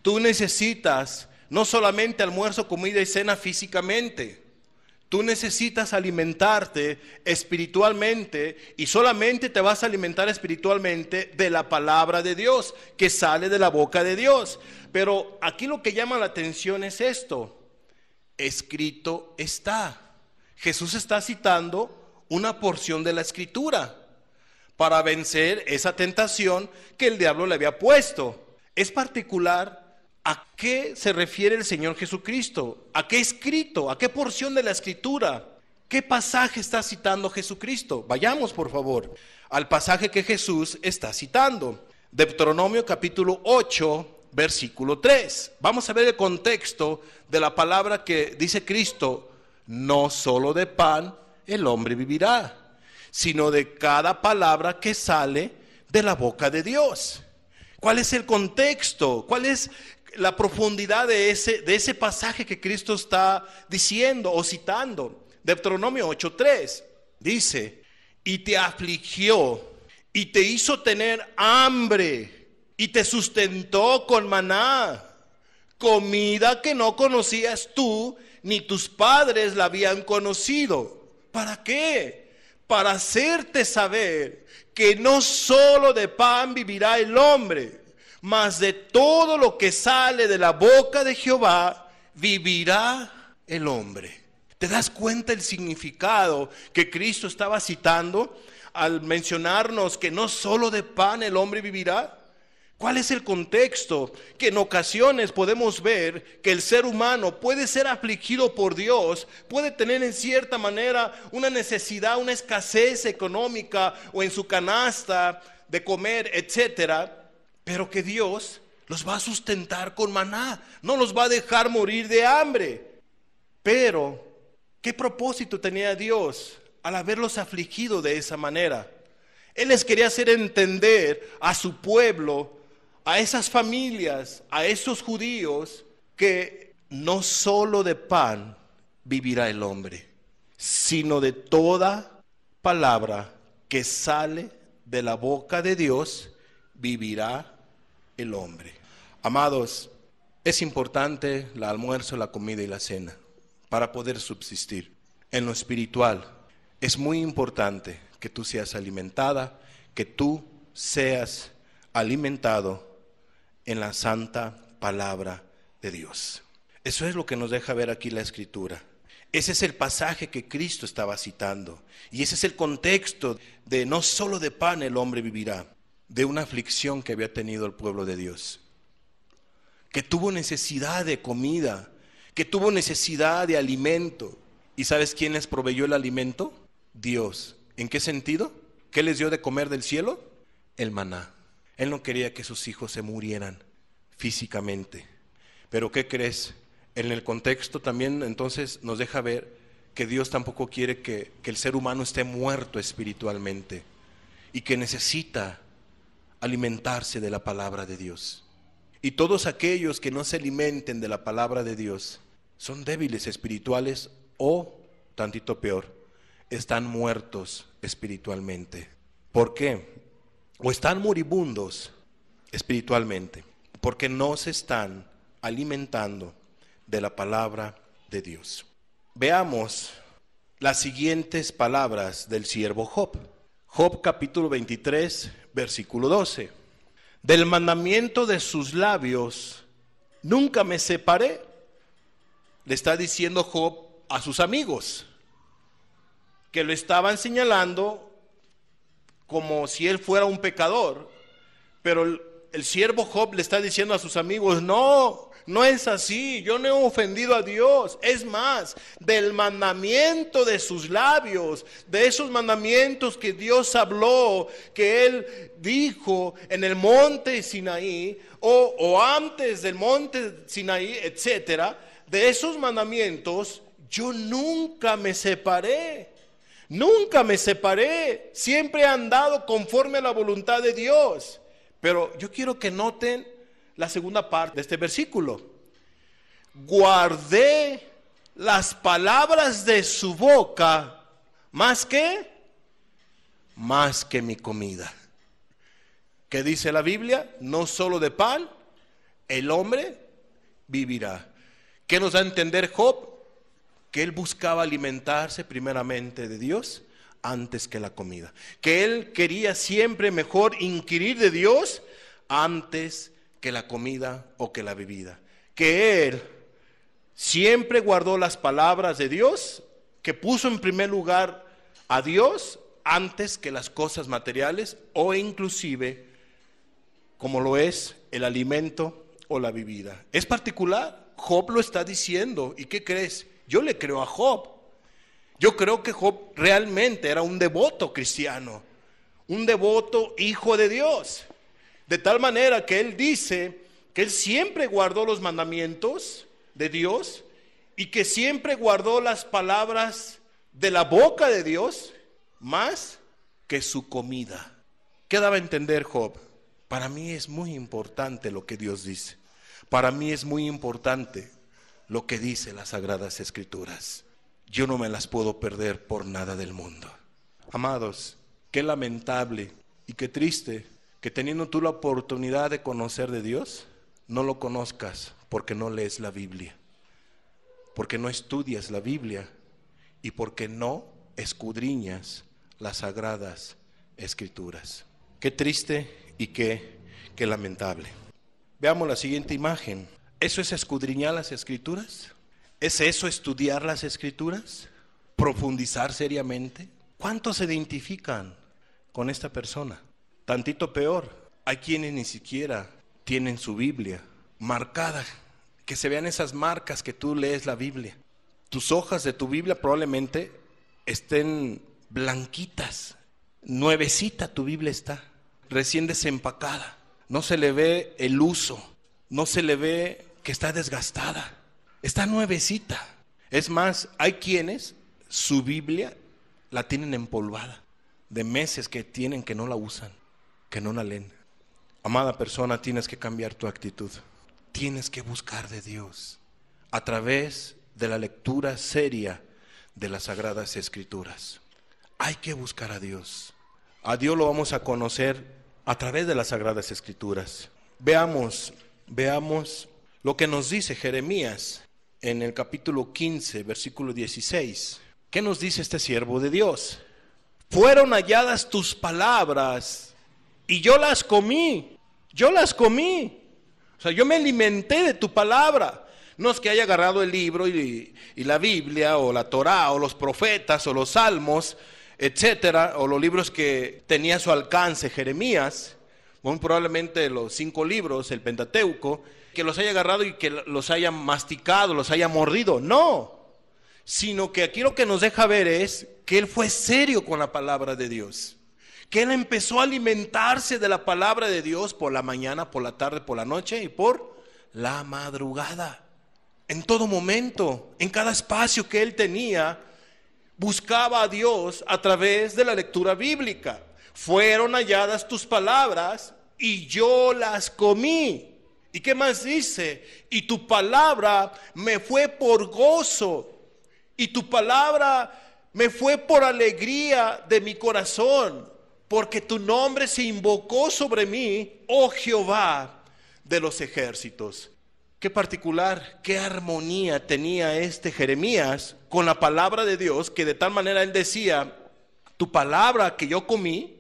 Tú necesitas no solamente almuerzo, comida y cena físicamente. Tú necesitas alimentarte espiritualmente y solamente te vas a alimentar espiritualmente de la palabra de Dios que sale de la boca de Dios. Pero aquí lo que llama la atención es esto escrito está. Jesús está citando una porción de la escritura para vencer esa tentación que el diablo le había puesto. Es particular a qué se refiere el Señor Jesucristo, a qué escrito, a qué porción de la escritura, qué pasaje está citando Jesucristo. Vayamos, por favor, al pasaje que Jesús está citando. Deuteronomio capítulo 8, versículo 3. Vamos a ver el contexto de la palabra que dice Cristo, no solo de pan el hombre vivirá, sino de cada palabra que sale de la boca de Dios. ¿Cuál es el contexto? ¿Cuál es la profundidad de ese, de ese pasaje que Cristo está diciendo o citando? Deuteronomio 8:3 dice, y te afligió y te hizo tener hambre y te sustentó con maná, comida que no conocías tú ni tus padres la habían conocido. ¿Para qué? Para hacerte saber que no solo de pan vivirá el hombre, mas de todo lo que sale de la boca de Jehová vivirá el hombre. ¿Te das cuenta el significado que Cristo estaba citando al mencionarnos que no solo de pan el hombre vivirá? ¿Cuál es el contexto? Que en ocasiones podemos ver que el ser humano puede ser afligido por Dios, puede tener en cierta manera una necesidad, una escasez económica o en su canasta de comer, etcétera, pero que Dios los va a sustentar con maná, no los va a dejar morir de hambre. Pero, ¿qué propósito tenía Dios al haberlos afligido de esa manera? Él les quería hacer entender a su pueblo a esas familias, a esos judíos, que no solo de pan vivirá el hombre, sino de toda palabra que sale de la boca de Dios, vivirá el hombre. Amados, es importante el almuerzo, la comida y la cena para poder subsistir. En lo espiritual, es muy importante que tú seas alimentada, que tú seas alimentado en la santa palabra de Dios. Eso es lo que nos deja ver aquí la escritura. Ese es el pasaje que Cristo estaba citando. Y ese es el contexto de no solo de pan el hombre vivirá, de una aflicción que había tenido el pueblo de Dios, que tuvo necesidad de comida, que tuvo necesidad de alimento. ¿Y sabes quién les proveyó el alimento? Dios. ¿En qué sentido? ¿Qué les dio de comer del cielo? El maná. Él no quería que sus hijos se murieran físicamente. Pero ¿qué crees? En el contexto también entonces nos deja ver que Dios tampoco quiere que, el ser humano esté muerto espiritualmente y que necesita alimentarse de la palabra de Dios. Y todos aquellos que no se alimenten de la palabra de Dios son débiles espirituales o, tantito peor, están muertos espiritualmente. ¿Por qué? o están moribundos espiritualmente porque no se están alimentando de la palabra de Dios. Veamos las siguientes palabras del siervo Job. Job capítulo 23, versículo 12. Del mandamiento de sus labios nunca me separé, le está diciendo Job a sus amigos, que lo estaban señalando como si él fuera un pecador, pero el, siervo Job le está diciendo a sus amigos, no, no es así, yo no he ofendido a Dios. Es más, del mandamiento de sus labios, de esos mandamientos que Dios habló, que Él dijo en el monte Sinaí, o, o antes del monte Sinaí, etcétera, de esos mandamientos yo nunca me separé. Nunca me separé, siempre he andado conforme a la voluntad de Dios. Pero yo quiero que noten la segunda parte de este versículo. Guardé las palabras de su boca más que, más que mi comida. ¿Qué dice la Biblia? No solo de pan, el hombre vivirá. ¿Qué nos da a entender Job? que él buscaba alimentarse primeramente de Dios antes que la comida, que él quería siempre mejor inquirir de Dios antes que la comida o que la bebida, que él siempre guardó las palabras de Dios, que puso en primer lugar a Dios antes que las cosas materiales o inclusive como lo es el alimento o la bebida. Es particular, Job lo está diciendo, ¿y qué crees? Yo le creo a Job. Yo creo que Job realmente era un devoto cristiano, un devoto hijo de Dios. De tal manera que él dice que él siempre guardó los mandamientos de Dios y que siempre guardó las palabras de la boca de Dios más que su comida. ¿Qué daba a entender Job? Para mí es muy importante lo que Dios dice. Para mí es muy importante lo que dice las Sagradas Escrituras. Yo no me las puedo perder por nada del mundo. Amados, qué lamentable y qué triste que teniendo tú la oportunidad de conocer de Dios, no lo conozcas porque no lees la Biblia, porque no estudias la Biblia y porque no escudriñas las sagradas escrituras. Qué triste y qué, qué lamentable. Veamos la siguiente imagen. ¿Eso es escudriñar las escrituras? ¿Es eso estudiar las escrituras? ¿Profundizar seriamente? ¿Cuántos se identifican con esta persona? Tantito peor, hay quienes ni siquiera tienen su Biblia marcada, que se vean esas marcas que tú lees la Biblia. Tus hojas de tu Biblia probablemente estén blanquitas, nuevecita tu Biblia está, recién desempacada, no se le ve el uso, no se le ve que está desgastada, está nuevecita. Es más, hay quienes su Biblia la tienen empolvada, de meses que tienen que no la usan, que no la leen. Amada persona, tienes que cambiar tu actitud. Tienes que buscar de Dios a través de la lectura seria de las sagradas escrituras. Hay que buscar a Dios. A Dios lo vamos a conocer a través de las sagradas escrituras. Veamos, veamos lo que nos dice Jeremías en el capítulo 15, versículo 16. ¿Qué nos dice este siervo de Dios? Fueron halladas tus palabras y yo las comí, yo las comí. O sea, yo me alimenté de tu palabra. No es que haya agarrado el libro y, la Biblia o la Torá o los profetas o los salmos, etcétera, o los libros que tenía a su alcance Jeremías, muy probablemente los cinco libros, el Pentateuco, que los haya agarrado y que los haya masticado, los haya mordido, no, sino que aquí lo que nos deja ver es que él fue serio con la palabra de Dios, que él empezó a alimentarse de la palabra de Dios por la mañana, por la tarde, por la noche y por la madrugada. En todo momento, en cada espacio que él tenía, buscaba a Dios a través de la lectura bíblica. Fueron halladas tus palabras y yo las comí. ¿Y qué más dice? Y tu palabra me fue por gozo. Y tu palabra me fue por alegría de mi corazón. Porque tu nombre se invocó sobre mí, oh Jehová de los ejércitos. Qué particular, qué armonía tenía este Jeremías con la palabra de Dios, que de tal manera él decía, tu palabra que yo comí,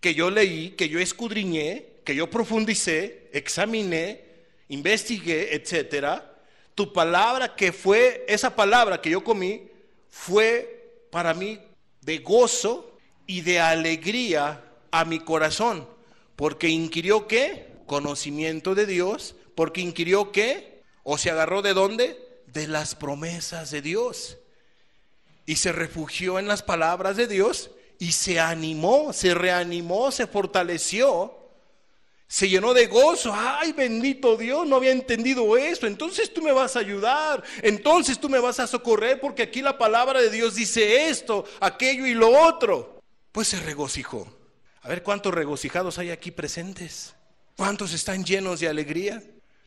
que yo leí, que yo escudriñé, que yo profundicé, examiné, investigué, etcétera, tu palabra que fue, esa palabra que yo comí, fue para mí de gozo y de alegría a mi corazón, porque inquirió qué? Conocimiento de Dios, porque inquirió qué? O se agarró de dónde? De las promesas de Dios. Y se refugió en las palabras de Dios y se animó, se reanimó, se fortaleció se llenó de gozo. Ay, bendito Dios, no había entendido eso Entonces tú me vas a ayudar. Entonces tú me vas a socorrer porque aquí la palabra de Dios dice esto, aquello y lo otro. Pues se regocijó. A ver cuántos regocijados hay aquí presentes. ¿Cuántos están llenos de alegría?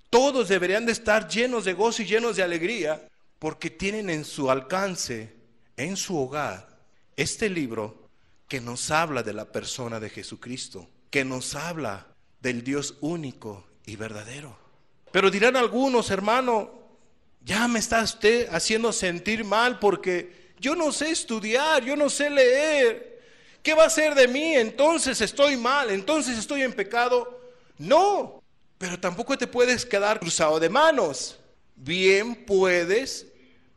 Todos deberían de estar llenos de gozo y llenos de alegría porque tienen en su alcance, en su hogar, este libro que nos habla de la persona de Jesucristo, que nos habla del Dios único y verdadero. Pero dirán algunos, hermano, ya me está usted haciendo sentir mal porque yo no sé estudiar, yo no sé leer. ¿Qué va a ser de mí? Entonces estoy mal, entonces estoy en pecado. No, pero tampoco te puedes quedar cruzado de manos. Bien puedes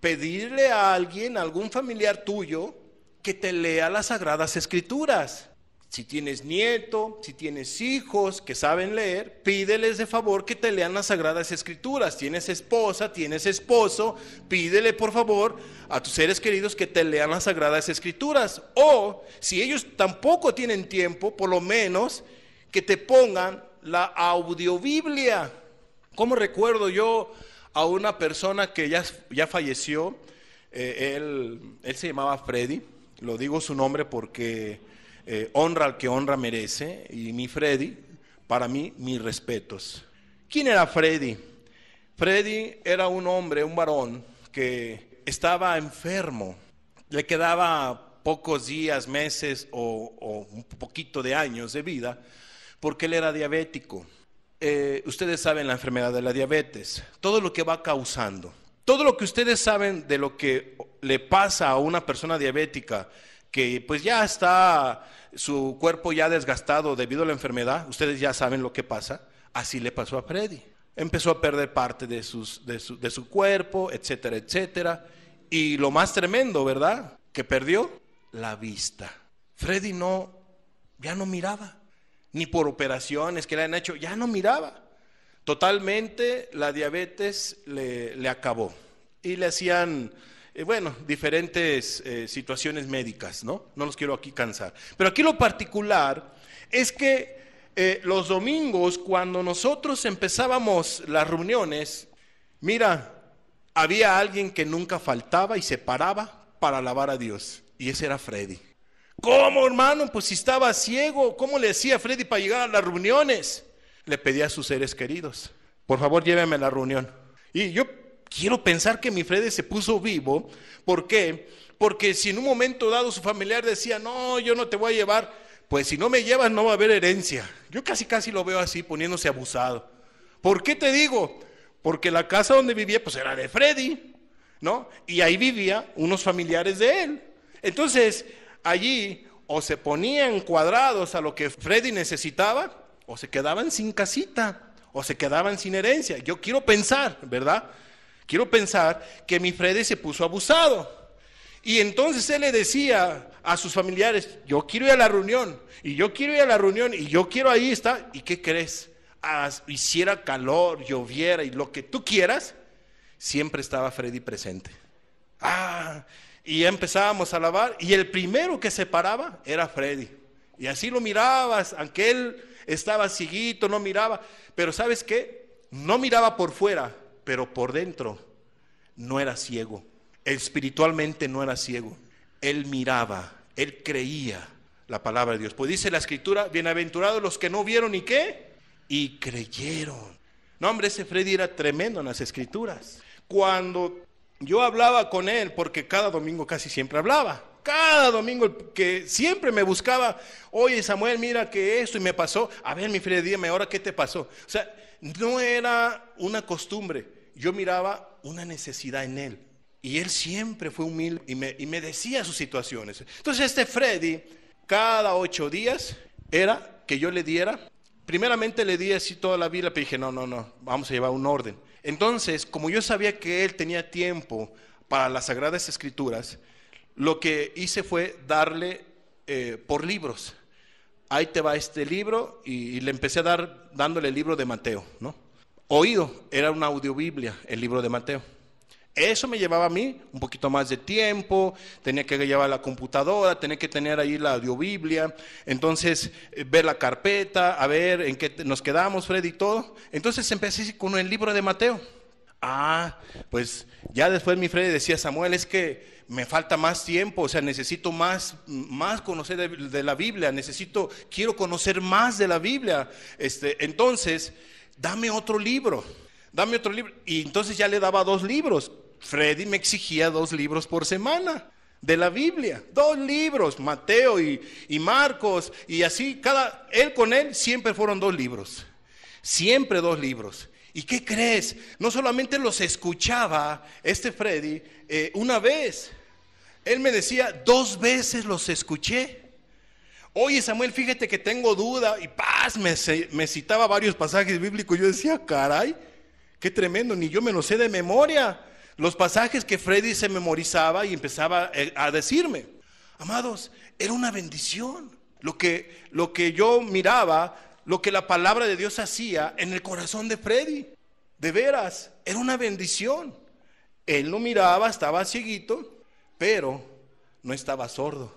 pedirle a alguien, algún familiar tuyo, que te lea las sagradas escrituras. Si tienes nieto, si tienes hijos que saben leer, pídeles de favor que te lean las sagradas escrituras. Tienes esposa, tienes esposo, pídele por favor a tus seres queridos que te lean las sagradas escrituras. O si ellos tampoco tienen tiempo, por lo menos que te pongan la audiobiblia. Como recuerdo yo a una persona que ya, ya falleció? Eh, él, él se llamaba Freddy. Lo digo su nombre porque eh, honra al que honra merece, y mi Freddy, para mí, mis respetos. ¿Quién era Freddy? Freddy era un hombre, un varón, que estaba enfermo, le quedaba pocos días, meses o, un poquito de años de vida, porque él era diabético. Eh, ustedes saben la enfermedad de la diabetes, todo lo que va causando. Todo lo que ustedes saben de lo que le pasa a una persona diabética que pues ya está su cuerpo ya desgastado debido a la enfermedad, ustedes ya saben lo que pasa, así le pasó a Freddy. Empezó a perder parte de, sus, de, su, cuerpo, etcétera, etcétera. Y lo más tremendo, ¿verdad? Que perdió la vista. Freddy no, ya no miraba, ni por operaciones que le han hecho, ya no miraba. Totalmente la diabetes le, le acabó. Y le hacían eh, bueno, diferentes eh, situaciones médicas, ¿no? No los quiero aquí cansar. Pero aquí lo particular es que eh, los domingos, cuando nosotros empezábamos las reuniones, mira, había alguien que nunca faltaba y se paraba para alabar a Dios, y ese era Freddy. ¿Cómo, hermano? Pues si estaba ciego, ¿cómo le decía Freddy para llegar a las reuniones? Le pedía a sus seres queridos, por favor lléveme a la reunión. Y yo Quiero pensar que mi Freddy se puso vivo. ¿Por qué? Porque si en un momento dado su familiar decía, no, yo no te voy a llevar, pues si no me llevas no va a haber herencia. Yo casi casi lo veo así, poniéndose abusado. ¿Por qué te digo? Porque la casa donde vivía, pues era de Freddy, ¿no? Y ahí vivía unos familiares de él. Entonces, allí o se ponían cuadrados a lo que Freddy necesitaba, o se quedaban sin casita, o se quedaban sin herencia. Yo quiero pensar, ¿verdad? Quiero pensar que mi Freddy se puso abusado. Y entonces él le decía a sus familiares, yo quiero ir a la reunión, y yo quiero ir a la reunión, y yo quiero ahí estar. ¿Y qué crees? hiciera calor, lloviera y lo que tú quieras, siempre estaba Freddy presente. Ah, y empezábamos a alabar, y el primero que se paraba era Freddy. Y así lo mirabas, aunque él estaba siguito no miraba, pero ¿sabes qué? No miraba por fuera, pero por dentro no era ciego. Espiritualmente no era ciego. Él miraba, él creía la palabra de Dios. Pues dice la escritura, bienaventurados los que no vieron y qué, y creyeron. No, hombre, ese Freddy era tremendo en las escrituras. Cuando yo hablaba con él, porque cada domingo casi siempre hablaba, cada domingo que siempre me buscaba, oye Samuel, mira que esto y me pasó, a ver mi Freddy, dime ahora qué te pasó. O sea, no era una costumbre, yo miraba una necesidad en él. Y él siempre fue humilde y me, decía sus situaciones. Entonces este Freddy, cada ocho días, era que yo le diera, primeramente le di así toda la vida, pero dije, no, no, no, vamos a llevar un orden. Entonces, como yo sabía que él tenía tiempo para las Sagradas Escrituras, lo que hice fue darle eh, por libros ahí te va este libro y, le empecé a dar dándole el libro de Mateo, ¿no? Oído, era una audiobiblia, el libro de Mateo. Eso me llevaba a mí un poquito más de tiempo, tenía que llevar la computadora, tenía que tener ahí la audiobiblia, entonces eh, ver la carpeta, a ver en qué nos quedamos, Freddy, y todo. Entonces empecé con el libro de Mateo. Ah, pues ya después mi Freddy decía, Samuel, es que me falta más tiempo, o sea, necesito más, más conocer de, la Biblia, necesito, quiero conocer más de la Biblia. Este, entonces, dame otro libro, dame otro libro. Y entonces ya le daba dos libros. Freddy me exigía dos libros por semana de la Biblia, dos libros, Mateo y, Marcos, y así, cada, él con él siempre fueron dos libros, siempre dos libros. ¿Y qué crees? No solamente los escuchaba este Freddy eh, una vez, él me decía, dos veces los escuché. Oye Samuel, fíjate que tengo duda y paz, me, citaba varios pasajes bíblicos. Yo decía, caray, qué tremendo, ni yo me lo sé de memoria. Los pasajes que Freddy se memorizaba y empezaba eh, a decirme. Amados, era una bendición. Lo que, lo que yo miraba, lo que la palabra de Dios hacía en el corazón de Freddy. De veras, era una bendición. Él lo miraba, estaba cieguito, pero no estaba sordo.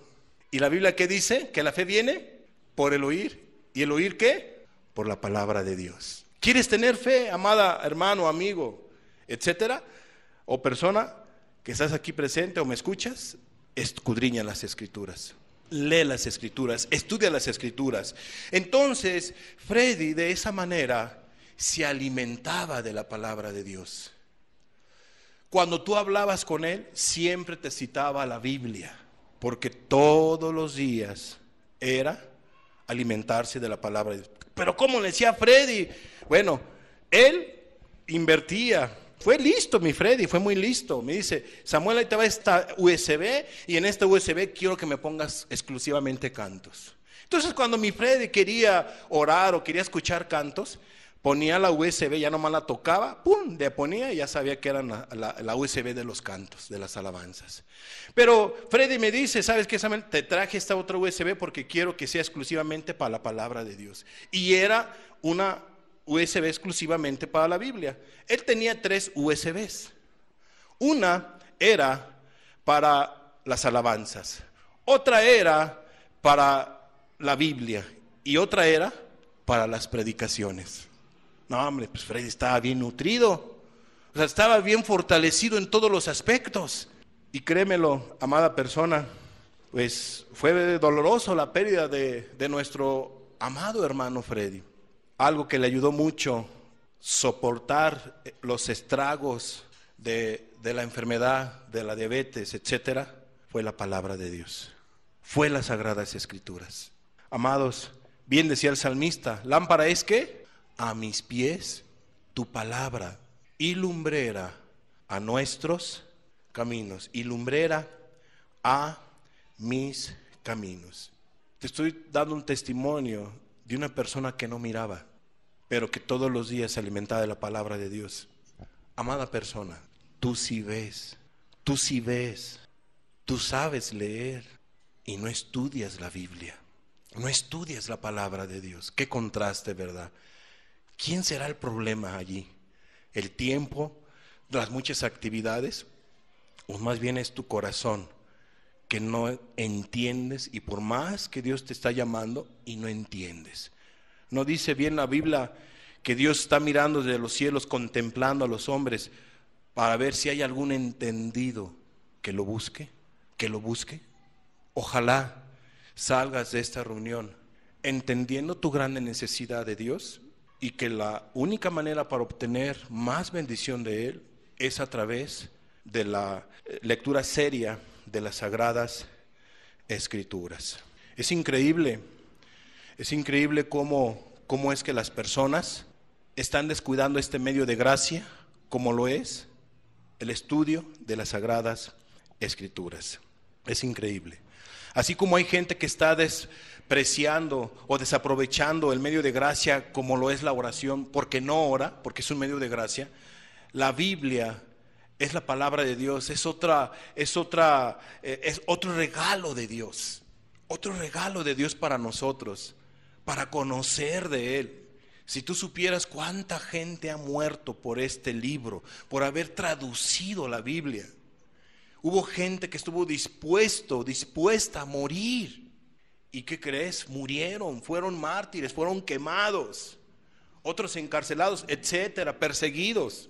¿Y la Biblia qué dice? Que la fe viene por el oír. ¿Y el oír qué? Por la palabra de Dios. ¿Quieres tener fe, amada hermano, amigo, etcétera? O persona que estás aquí presente o me escuchas, escudriña las escrituras. Lee las escrituras, estudia las escrituras. Entonces, Freddy de esa manera se alimentaba de la palabra de Dios. Cuando tú hablabas con él, siempre te citaba la Biblia, porque todos los días era alimentarse de la palabra de Dios. Pero ¿cómo le decía Freddy? Bueno, él invertía. Fue listo mi Freddy, fue muy listo. Me dice, Samuel, ahí te va esta USB y en esta USB quiero que me pongas exclusivamente cantos. Entonces cuando mi Freddy quería orar o quería escuchar cantos, ponía la USB, ya nomás la tocaba, ¡pum! Le ponía y ya sabía que era la, la, USB de los cantos, de las alabanzas. Pero Freddy me dice, ¿sabes qué, Samuel? Te traje esta otra USB porque quiero que sea exclusivamente para la palabra de Dios. Y era una USB exclusivamente para la Biblia. Él tenía tres USBs. Una era para las alabanzas, otra era para la Biblia y otra era para las predicaciones. No, hombre, pues Freddy estaba bien nutrido. O sea, estaba bien fortalecido en todos los aspectos. Y créemelo, amada persona, pues fue doloroso la pérdida de, nuestro amado hermano Freddy. Algo que le ayudó mucho soportar eh, los estragos de, de la enfermedad, de la diabetes, etcétera, fue la palabra de Dios. Fue las sagradas escrituras. Amados, bien decía el salmista, lámpara es que a mis pies tu palabra y a nuestros caminos y lumbrera a mis caminos. Te estoy dando un testimonio de una persona que no miraba, pero que todos los días se alimentaba de la palabra de Dios. Amada persona, tú si ves, tú si ves, tú sabes leer y no estudias la Biblia, no estudias la palabra de Dios. Qué contraste, ¿verdad? ¿Quién será el problema allí? ¿El tiempo? ¿Las muchas actividades? ¿O más bien es tu corazón que no entiendes y por más que Dios te está llamando y no entiendes? ¿No dice bien la Biblia que Dios está mirando desde los cielos, contemplando a los hombres para ver si hay algún entendido que lo busque? ¿Que lo busque? Ojalá salgas de esta reunión entendiendo tu grande necesidad de Dios y que la única manera para obtener más bendición de Él es a través de la eh, lectura seria de las sagradas escrituras. Es increíble, es increíble cómo, cómo es que las personas están descuidando este medio de gracia, como lo es el estudio de las sagradas escrituras. Es increíble. Así como hay gente que está des, preciando o desaprovechando el medio de gracia como lo es la oración, porque no ora, porque es un medio de gracia, la Biblia es la palabra de Dios, es otra, es otra, eh, es otro regalo de Dios, otro regalo de Dios para nosotros, para conocer de Él. Si tú supieras cuánta gente ha muerto por este libro, por haber traducido la Biblia. Hubo gente que estuvo dispuesto, dispuesta a morir ¿Y qué crees? Murieron, fueron mártires, fueron quemados, otros encarcelados, etcétera, perseguidos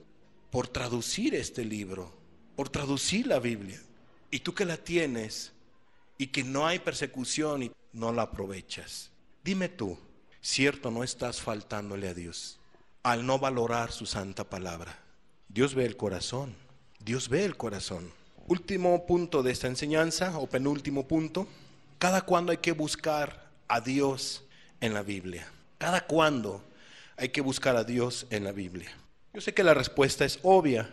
por traducir este libro, por traducir la Biblia. Y tú que la tienes y que no hay persecución y no la aprovechas. Dime tú, cierto, no estás faltándole a Dios al no valorar su santa palabra. Dios ve el corazón, Dios ve el corazón. Último punto de esta enseñanza o penúltimo punto. Cada cuándo hay que buscar a Dios en la Biblia. Cada cuándo hay que buscar a Dios en la Biblia. Yo sé que la respuesta es obvia.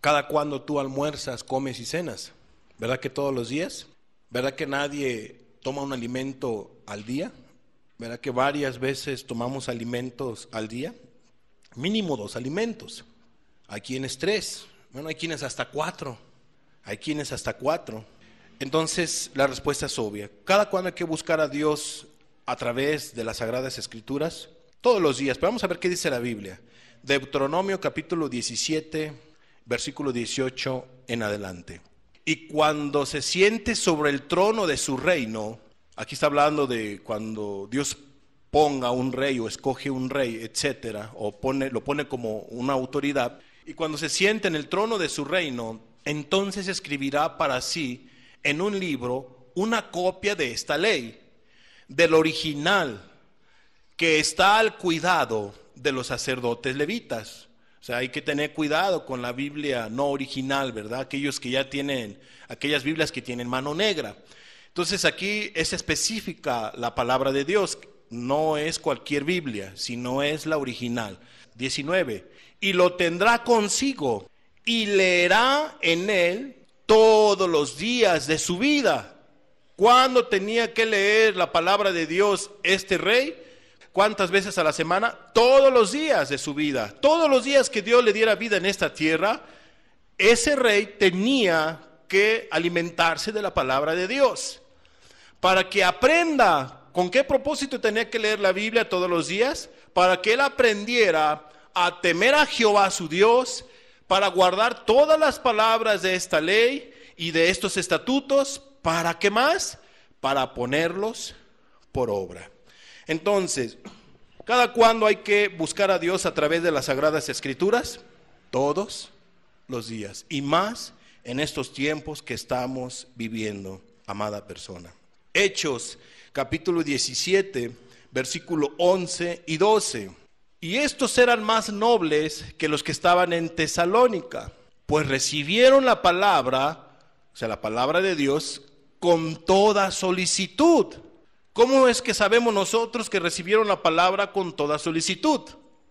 Cada cuándo tú almuerzas, comes y cenas. ¿Verdad que todos los días? ¿Verdad que nadie toma un alimento al día? ¿Verdad que varias veces tomamos alimentos al día? Mínimo dos alimentos. Hay quienes tres. Bueno, hay quienes hasta cuatro. Hay quienes hasta cuatro. Entonces, la respuesta es obvia. Cada cuando hay que buscar a Dios a través de las Sagradas Escrituras, todos los días, pero vamos a ver qué dice la Biblia. Deuteronomio capítulo 17, versículo 18 en adelante. Y cuando se siente sobre el trono de su reino, aquí está hablando de cuando Dios ponga un rey o escoge un rey, etcétera, o pone, lo pone como una autoridad, y cuando se siente en el trono de su reino, entonces escribirá para sí en un libro una copia de esta ley, del original, que está al cuidado de los sacerdotes levitas. O sea, hay que tener cuidado con la Biblia no original, ¿verdad? Aquellos que ya tienen, aquellas Biblias que tienen mano negra. Entonces aquí es específica la palabra de Dios, no es cualquier Biblia, sino es la original. 19. Y lo tendrá consigo y leerá en él todos los días de su vida. cuando tenía que leer la palabra de Dios este rey? ¿Cuántas veces a la semana? Todos los días de su vida. Todos los días que Dios le diera vida en esta tierra, ese rey tenía que alimentarse de la palabra de Dios. Para que aprenda con qué propósito tenía que leer la Biblia todos los días, para que él aprendiera a temer a Jehová su Dios para guardar todas las palabras de esta ley y de estos estatutos, ¿para qué más? Para ponerlos por obra. Entonces, ¿cada cuándo hay que buscar a Dios a través de las sagradas escrituras? Todos los días, y más en estos tiempos que estamos viviendo, amada persona. Hechos capítulo 17, versículo 11 y 12. Y estos eran más nobles que los que estaban en Tesalónica, pues recibieron la palabra, o sea, la palabra de Dios, con toda solicitud. ¿Cómo es que sabemos nosotros que recibieron la palabra con toda solicitud?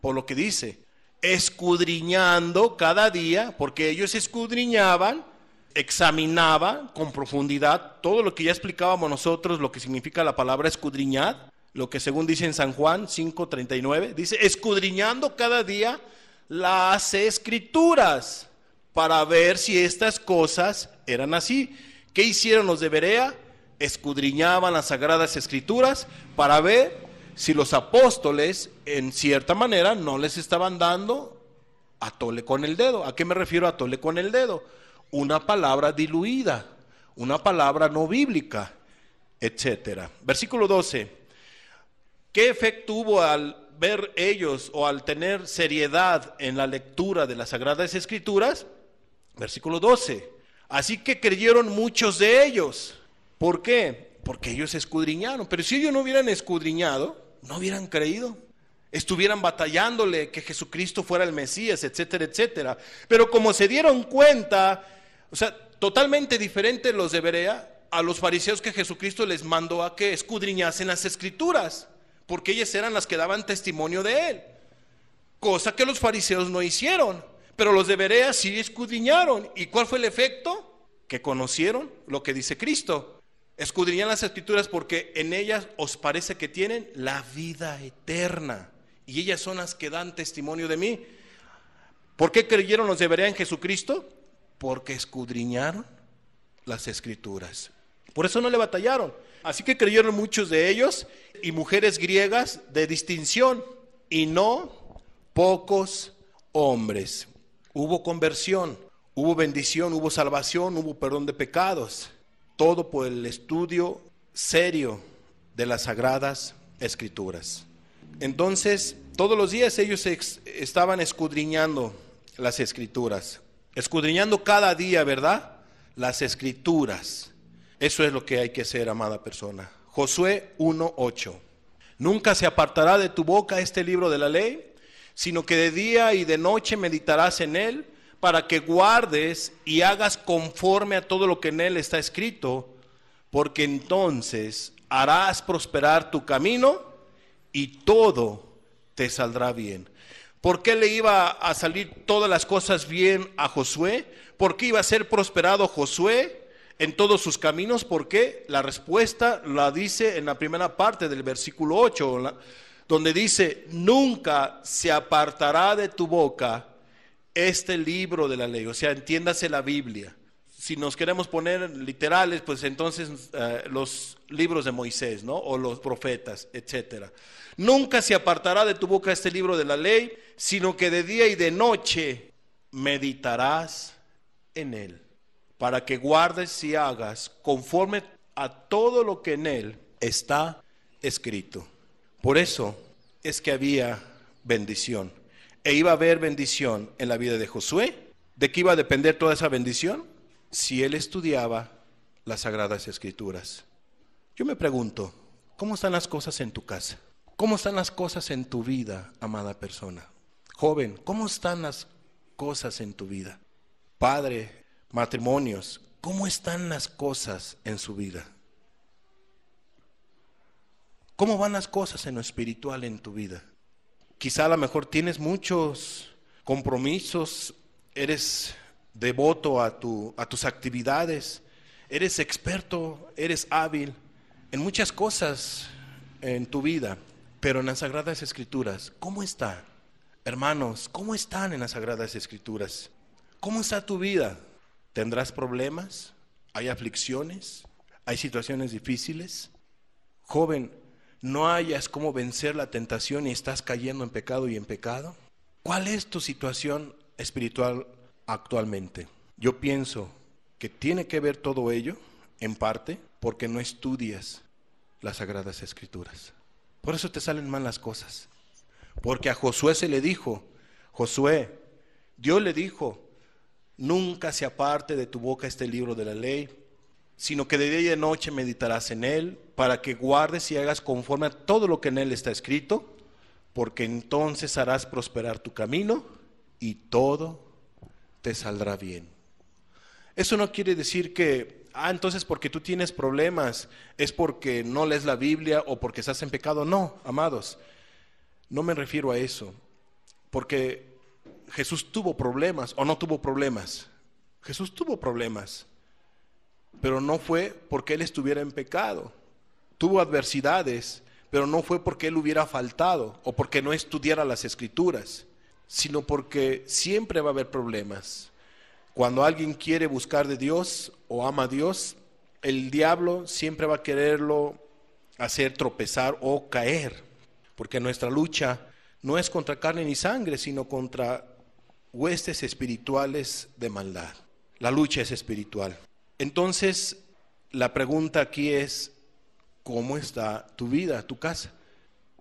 Por lo que dice, escudriñando cada día, porque ellos escudriñaban, examinaban con profundidad todo lo que ya explicábamos nosotros, lo que significa la palabra escudriñar lo que según dice en San Juan 5:39, dice, escudriñando cada día las escrituras para ver si estas cosas eran así. ¿Qué hicieron los de Berea? Escudriñaban las sagradas escrituras para ver si los apóstoles en cierta manera no les estaban dando a tole con el dedo. ¿A qué me refiero a tole con el dedo? Una palabra diluida, una palabra no bíblica, etcétera. Versículo 12. ¿Qué efecto hubo al ver ellos o al tener seriedad en la lectura de las Sagradas Escrituras? Versículo 12. Así que creyeron muchos de ellos. ¿Por qué? Porque ellos escudriñaron. Pero si ellos no hubieran escudriñado, no hubieran creído. Estuvieran batallándole que Jesucristo fuera el Mesías, etcétera, etcétera. Pero como se dieron cuenta, o sea, totalmente diferente los de Berea a los fariseos que Jesucristo les mandó a que escudriñasen las escrituras porque ellas eran las que daban testimonio de él, cosa que los fariseos no hicieron, pero los de Berea sí escudriñaron. ¿Y cuál fue el efecto? Que conocieron lo que dice Cristo. Escudriñan las escrituras porque en ellas os parece que tienen la vida eterna. Y ellas son las que dan testimonio de mí. ¿Por qué creyeron los de Berea en Jesucristo? Porque escudriñaron las escrituras. Por eso no le batallaron. Así que creyeron muchos de ellos y mujeres griegas de distinción, y no pocos hombres. Hubo conversión, hubo bendición, hubo salvación, hubo perdón de pecados. Todo por el estudio serio de las sagradas escrituras. Entonces, todos los días ellos estaban escudriñando las escrituras, escudriñando cada día, ¿verdad? Las escrituras. Eso es lo que hay que hacer, amada persona. Josué 1.8. Nunca se apartará de tu boca este libro de la ley, sino que de día y de noche meditarás en él para que guardes y hagas conforme a todo lo que en él está escrito, porque entonces harás prosperar tu camino y todo te saldrá bien. ¿Por qué le iba a salir todas las cosas bien a Josué? ¿Por qué iba a ser prosperado Josué? en todos sus caminos, porque la respuesta la dice en la primera parte del versículo 8, donde dice, nunca se apartará de tu boca este libro de la ley, o sea, entiéndase la Biblia. Si nos queremos poner literales, pues entonces eh, los libros de Moisés, ¿no? O los profetas, etcétera. Nunca se apartará de tu boca este libro de la ley, sino que de día y de noche meditarás en él para que guardes y hagas conforme a todo lo que en él está escrito. Por eso es que había bendición. E iba a haber bendición en la vida de Josué. ¿De qué iba a depender toda esa bendición? Si él estudiaba las sagradas escrituras. Yo me pregunto, ¿cómo están las cosas en tu casa? ¿Cómo están las cosas en tu vida, amada persona? Joven, ¿cómo están las cosas en tu vida? Padre, matrimonios, ¿cómo están las cosas en su vida? ¿Cómo van las cosas en lo espiritual en tu vida? Quizá a lo mejor tienes muchos compromisos, eres devoto a, tu, a tus actividades, eres experto, eres hábil en muchas cosas en tu vida, pero en las Sagradas Escrituras, ¿cómo está? Hermanos, ¿cómo están en las Sagradas Escrituras? ¿Cómo está tu vida? ¿Tendrás problemas? ¿Hay aflicciones? ¿Hay situaciones difíciles? Joven, ¿no hayas cómo vencer la tentación y estás cayendo en pecado y en pecado? ¿Cuál es tu situación espiritual actualmente? Yo pienso que tiene que ver todo ello, en parte, porque no estudias las sagradas escrituras. Por eso te salen mal las cosas. Porque a Josué se le dijo, Josué, Dios le dijo, Nunca se aparte de tu boca este libro de la ley, sino que de día y de noche meditarás en él, para que guardes y hagas conforme a todo lo que en él está escrito, porque entonces harás prosperar tu camino y todo te saldrá bien. Eso no quiere decir que, ah, entonces porque tú tienes problemas es porque no lees la Biblia o porque estás en pecado. No, amados, no me refiero a eso, porque Jesús tuvo problemas o no tuvo problemas. Jesús tuvo problemas, pero no fue porque él estuviera en pecado. Tuvo adversidades, pero no fue porque él hubiera faltado o porque no estudiara las escrituras, sino porque siempre va a haber problemas. Cuando alguien quiere buscar de Dios o ama a Dios, el diablo siempre va a quererlo hacer tropezar o caer, porque nuestra lucha no es contra carne ni sangre, sino contra huestes espirituales de maldad. La lucha es espiritual. Entonces, la pregunta aquí es, ¿cómo está tu vida, tu casa?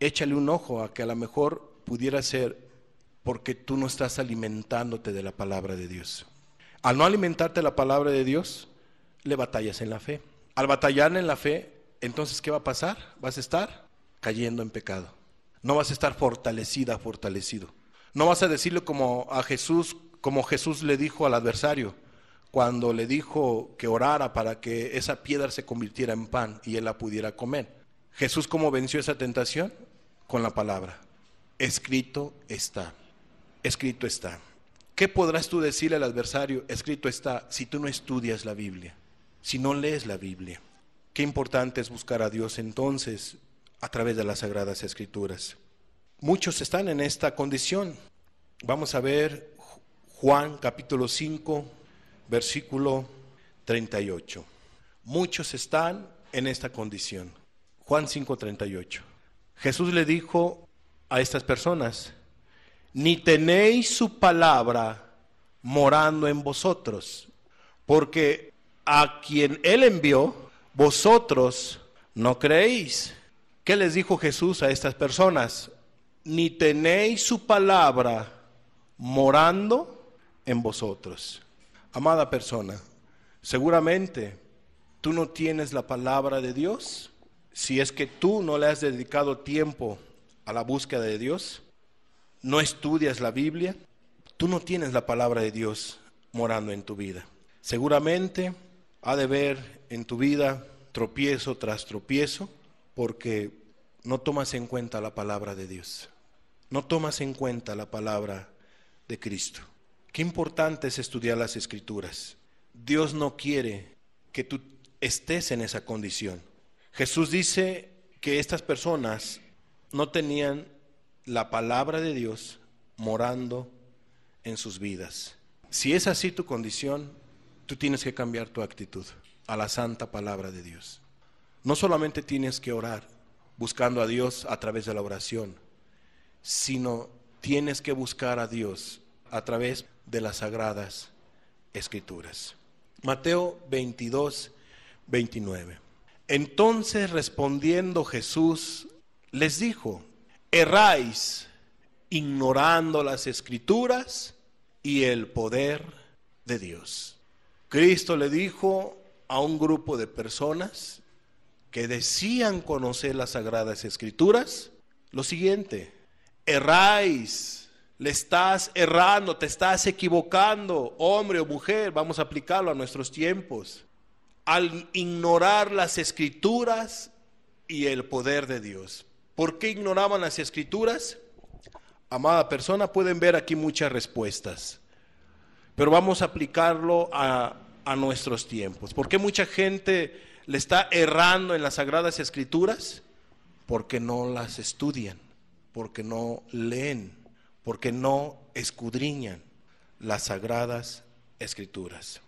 Échale un ojo a que a lo mejor pudiera ser porque tú no estás alimentándote de la palabra de Dios. Al no alimentarte la palabra de Dios, le batallas en la fe. Al batallar en la fe, entonces, ¿qué va a pasar? Vas a estar cayendo en pecado. No vas a estar fortalecida, fortalecido. No vas a decirle como a Jesús, como Jesús le dijo al adversario, cuando le dijo que orara para que esa piedra se convirtiera en pan y él la pudiera comer. Jesús cómo venció esa tentación? Con la palabra. Escrito está. Escrito está. ¿Qué podrás tú decirle al adversario? Escrito está si tú no estudias la Biblia, si no lees la Biblia. Qué importante es buscar a Dios entonces a través de las sagradas escrituras. Muchos están en esta condición. Vamos a ver Juan capítulo 5, versículo 38. Muchos están en esta condición. Juan 5, 38. Jesús le dijo a estas personas, ni tenéis su palabra morando en vosotros, porque a quien él envió, vosotros no creéis. ¿Qué les dijo Jesús a estas personas? ni tenéis su palabra morando en vosotros. Amada persona, seguramente tú no tienes la palabra de Dios si es que tú no le has dedicado tiempo a la búsqueda de Dios, no estudias la Biblia, tú no tienes la palabra de Dios morando en tu vida. Seguramente ha de ver en tu vida tropiezo tras tropiezo porque no tomas en cuenta la palabra de Dios no tomas en cuenta la palabra de Cristo. Qué importante es estudiar las escrituras. Dios no quiere que tú estés en esa condición. Jesús dice que estas personas no tenían la palabra de Dios morando en sus vidas. Si es así tu condición, tú tienes que cambiar tu actitud a la santa palabra de Dios. No solamente tienes que orar buscando a Dios a través de la oración, sino tienes que buscar a Dios a través de las sagradas escrituras. Mateo 22, 29. Entonces respondiendo Jesús les dijo, erráis ignorando las escrituras y el poder de Dios. Cristo le dijo a un grupo de personas que decían conocer las sagradas escrituras lo siguiente, erráis, le estás errando, te estás equivocando, hombre o mujer, vamos a aplicarlo a nuestros tiempos, al ignorar las escrituras y el poder de Dios. ¿Por qué ignoraban las escrituras? Amada persona, pueden ver aquí muchas respuestas, pero vamos a aplicarlo a, nuestros tiempos. ¿Por qué mucha gente le está errando en las sagradas escrituras? Porque no las estudian porque no leen, porque no escudriñan las sagradas escrituras.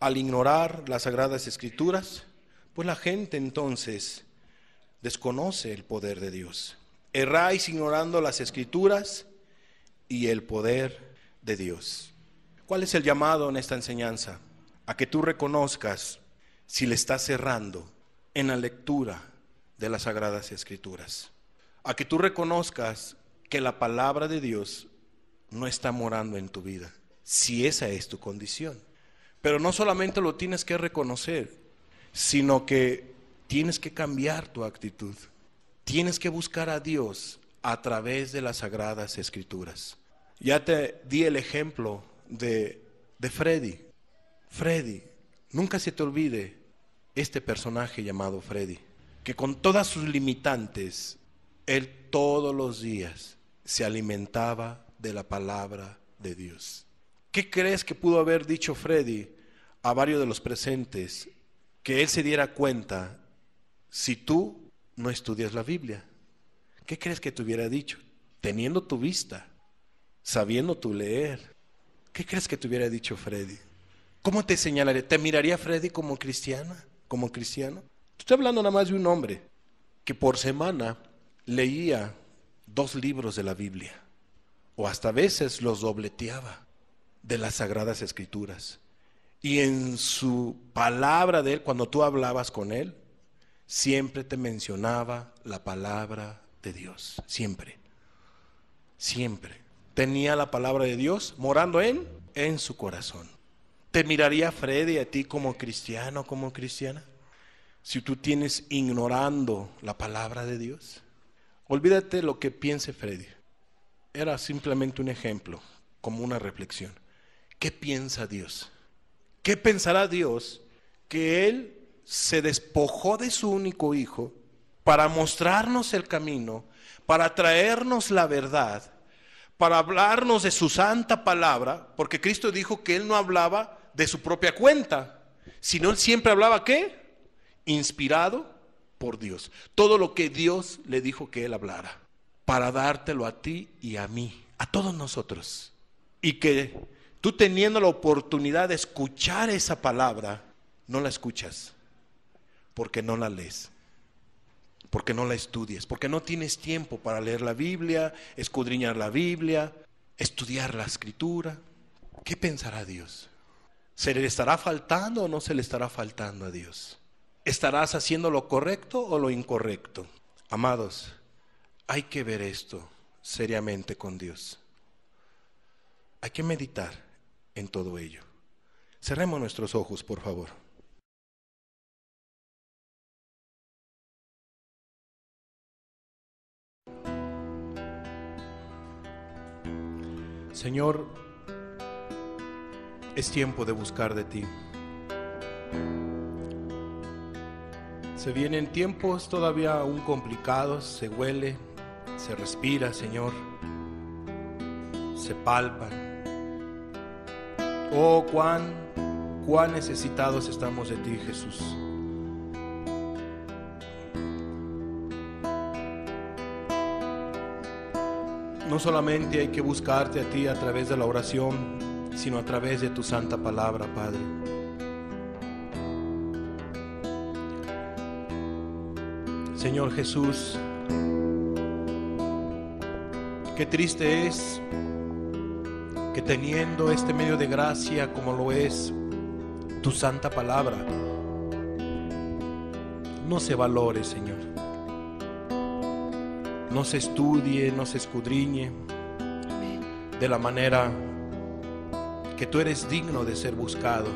Al ignorar las sagradas escrituras, pues la gente entonces desconoce el poder de Dios. Erráis ignorando las escrituras y el poder de Dios. ¿Cuál es el llamado en esta enseñanza? A que tú reconozcas si le estás errando en la lectura de las sagradas escrituras a que tú reconozcas que la palabra de Dios no está morando en tu vida, si esa es tu condición. Pero no solamente lo tienes que reconocer, sino que tienes que cambiar tu actitud. Tienes que buscar a Dios a través de las sagradas escrituras. Ya te di el ejemplo de, de Freddy. Freddy, nunca se te olvide este personaje llamado Freddy, que con todas sus limitantes él todos los días se alimentaba de la palabra de Dios. ¿Qué crees que pudo haber dicho Freddy a varios de los presentes que él se diera cuenta si tú no estudias la Biblia? ¿Qué crees que te hubiera dicho? Teniendo tu vista, sabiendo tu leer. ¿Qué crees que te hubiera dicho Freddy? ¿Cómo te señalaría? ¿Te miraría Freddy como cristiana? ¿Como cristiano? Estoy hablando nada más de un hombre que por semana leía dos libros de la Biblia, o hasta veces los dobleteaba de las Sagradas Escrituras. Y en su palabra de él, cuando tú hablabas con él, siempre te mencionaba la palabra de Dios, siempre, siempre. Tenía la palabra de Dios morando en, en su corazón. ¿Te miraría Freddy a ti como cristiano, como cristiana? Si tú tienes ignorando la palabra de Dios. Olvídate lo que piense Freddy. Era simplemente un ejemplo, como una reflexión. ¿Qué piensa Dios? ¿Qué pensará Dios que Él se despojó de su único Hijo para mostrarnos el camino, para traernos la verdad, para hablarnos de su santa palabra? Porque Cristo dijo que Él no hablaba de su propia cuenta, sino Él siempre hablaba qué? Inspirado por Dios. Todo lo que Dios le dijo que él hablara, para dártelo a ti y a mí, a todos nosotros. Y que tú teniendo la oportunidad de escuchar esa palabra, no la escuchas, porque no la lees, porque no la estudias, porque no tienes tiempo para leer la Biblia, escudriñar la Biblia, estudiar la escritura. ¿Qué pensará Dios? ¿Se le estará faltando o no se le estará faltando a Dios? ¿Estarás haciendo lo correcto o lo incorrecto? Amados, hay que ver esto seriamente con Dios. Hay que meditar en todo ello. Cerremos nuestros ojos, por favor. Señor, es tiempo de buscar de ti. Se vienen tiempos todavía aún complicados, se huele, se respira, Señor, se palpan. Oh, cuán, cuán necesitados estamos de ti, Jesús. No solamente hay que buscarte a ti a través de la oración, sino a través de tu santa palabra, Padre. Señor Jesús. Qué triste es que teniendo este medio de gracia como lo es tu santa palabra, no se valore, Señor. No se estudie, no se escudriñe de la manera que tú eres digno de ser buscado.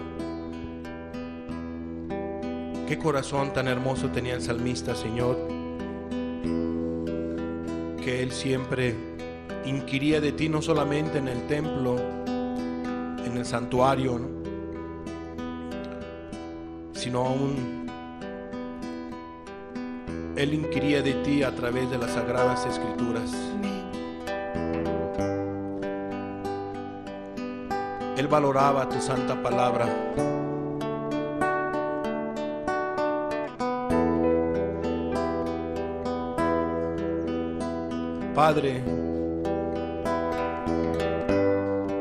Qué corazón tan hermoso tenía el salmista, Señor, que él siempre inquiría de ti no solamente en el templo, en el santuario, sino aún él inquiría de ti a través de las sagradas escrituras. Él valoraba tu santa palabra.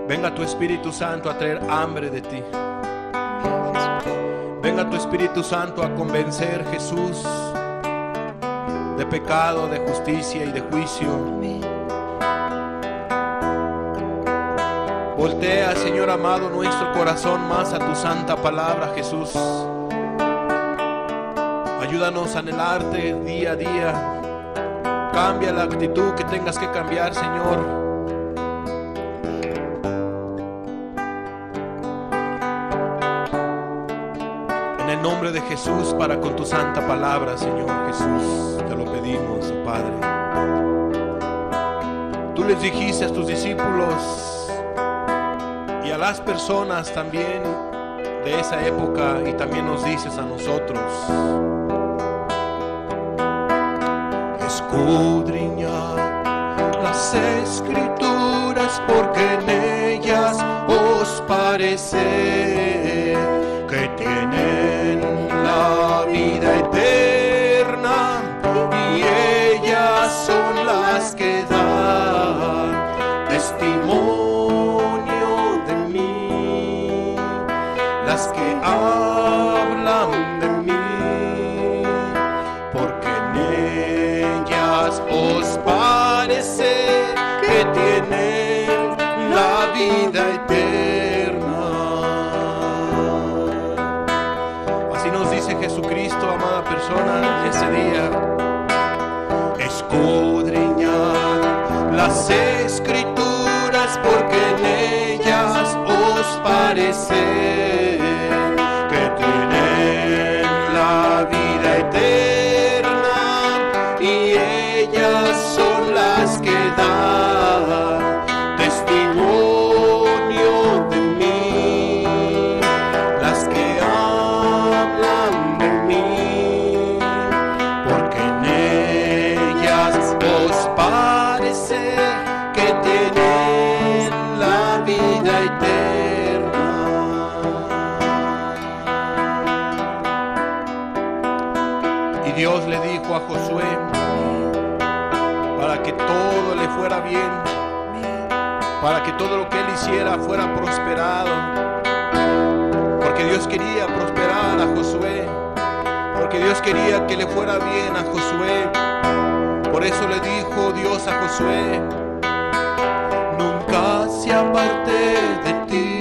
Venga tu Espíritu Santo a traer hambre de ti. Venga tu Espíritu Santo a convencer Jesús de pecado, de justicia y de juicio. Voltea, Señor amado, nuestro corazón más a tu santa palabra, Jesús. Ayúdanos a anhelarte día a día. Cambia la actitud que tengas que cambiar, Señor. En el nombre de Jesús, para con tu santa palabra, Señor Jesús, te lo pedimos, oh Padre. Tú les dijiste a tus discípulos y a las personas también de esa época y también nos dices a nosotros escudriñad las escrituras porque en ellas os parece esquecer. bien, para que todo lo que él hiciera fuera prosperado. Porque Dios quería prosperar a Josué, porque Dios quería que le fuera bien a Josué. Por eso le dijo Dios a Josué, nunca se aparte de ti.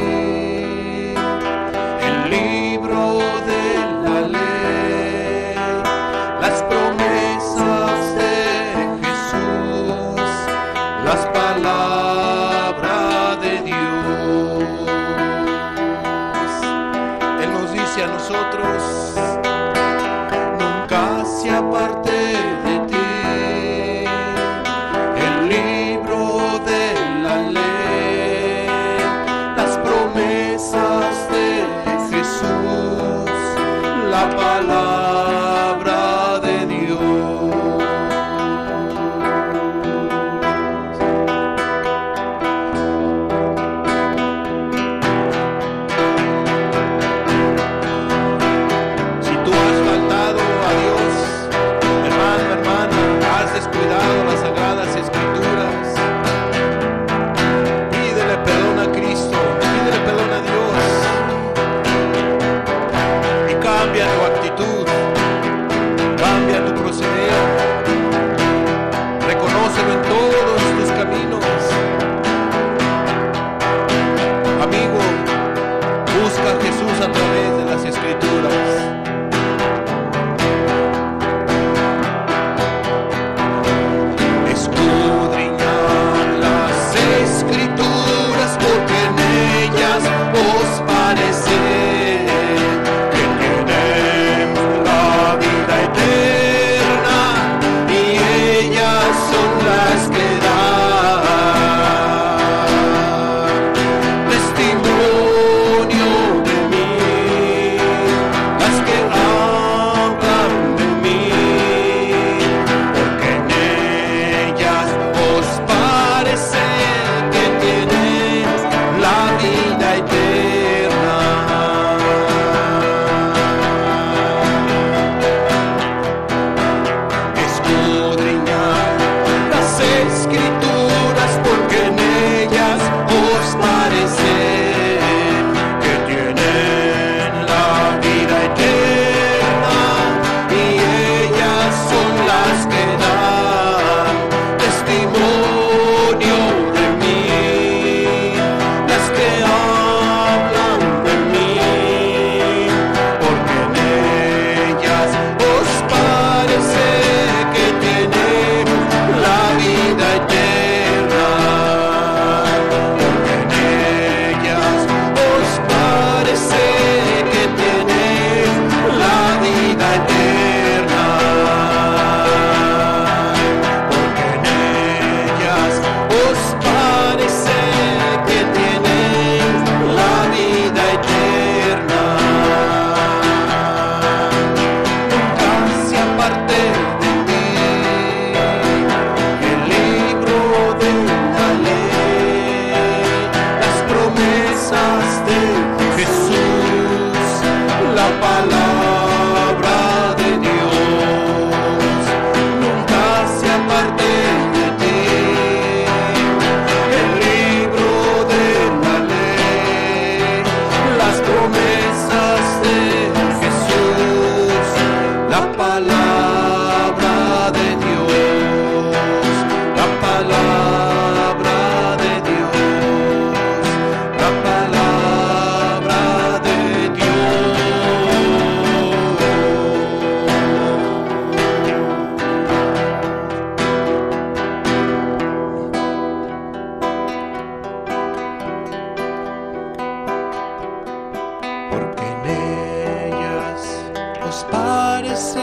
nos parece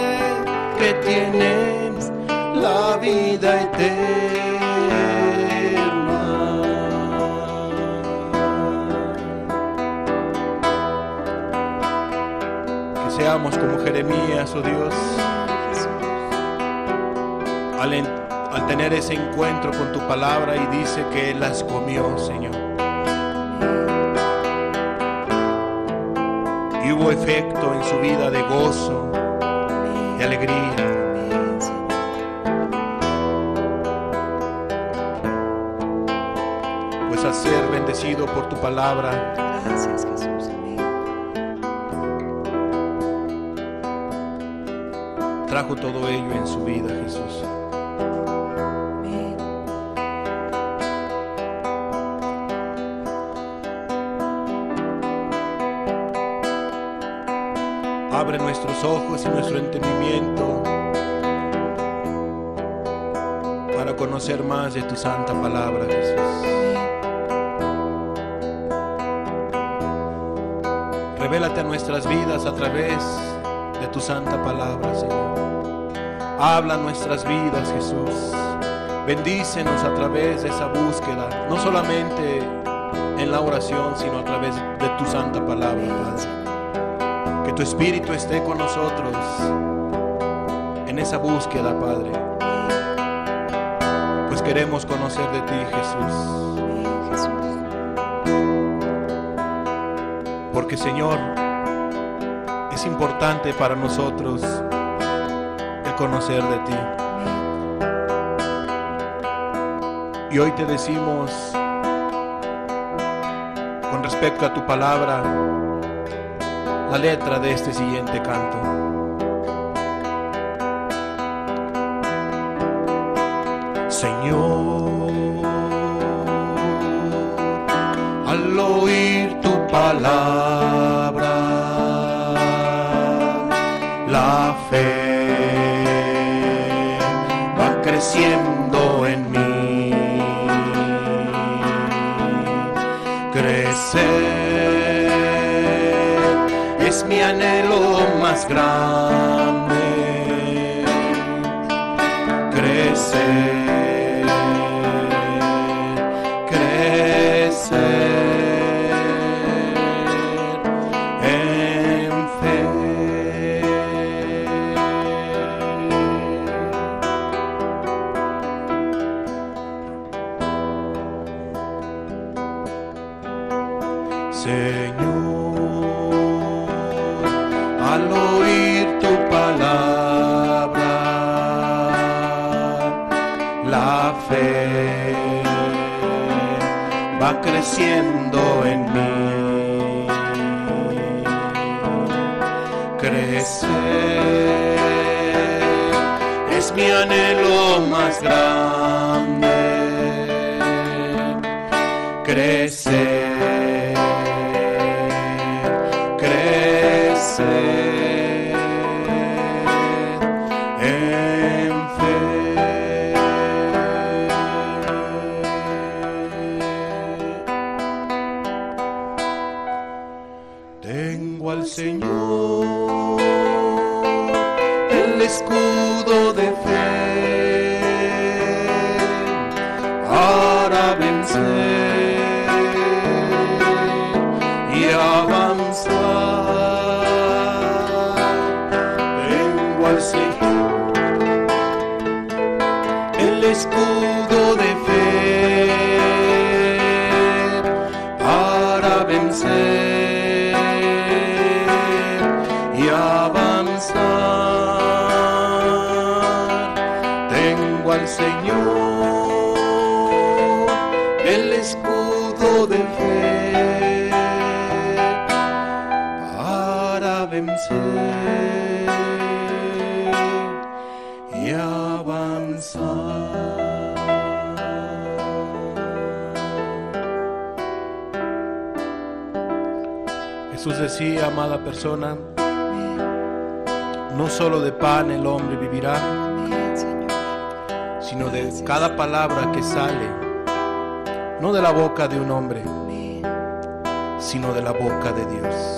que tienes la vida eterna. Que seamos como Jeremías, oh Dios, al, al tener ese encuentro con tu palabra y dice que las comió, Señor y hubo efecto en su vida de gozo, y alegría. Pues al ser bendecido por tu palabra. Trajo todo ello en su vida, Jesús. ojos y nuestro entendimiento para conocer más de tu santa palabra, Jesús. Revélate a nuestras vidas a través de tu santa palabra, Señor. Habla nuestras vidas, Jesús. Bendícenos a través de esa búsqueda, no solamente en la oración, sino a través de tu santa palabra, Padre tu Espíritu esté con nosotros en esa búsqueda, Padre. Pues queremos conocer de ti, Jesús. Porque, Señor, es importante para nosotros el conocer de ti. Y hoy te decimos, con respecto a tu palabra, la letra de este siguiente canto. Señor, al oír tu palabra, la fe va creciendo. grande. Crecer. la boca de un hombre, sino de la boca de Dios.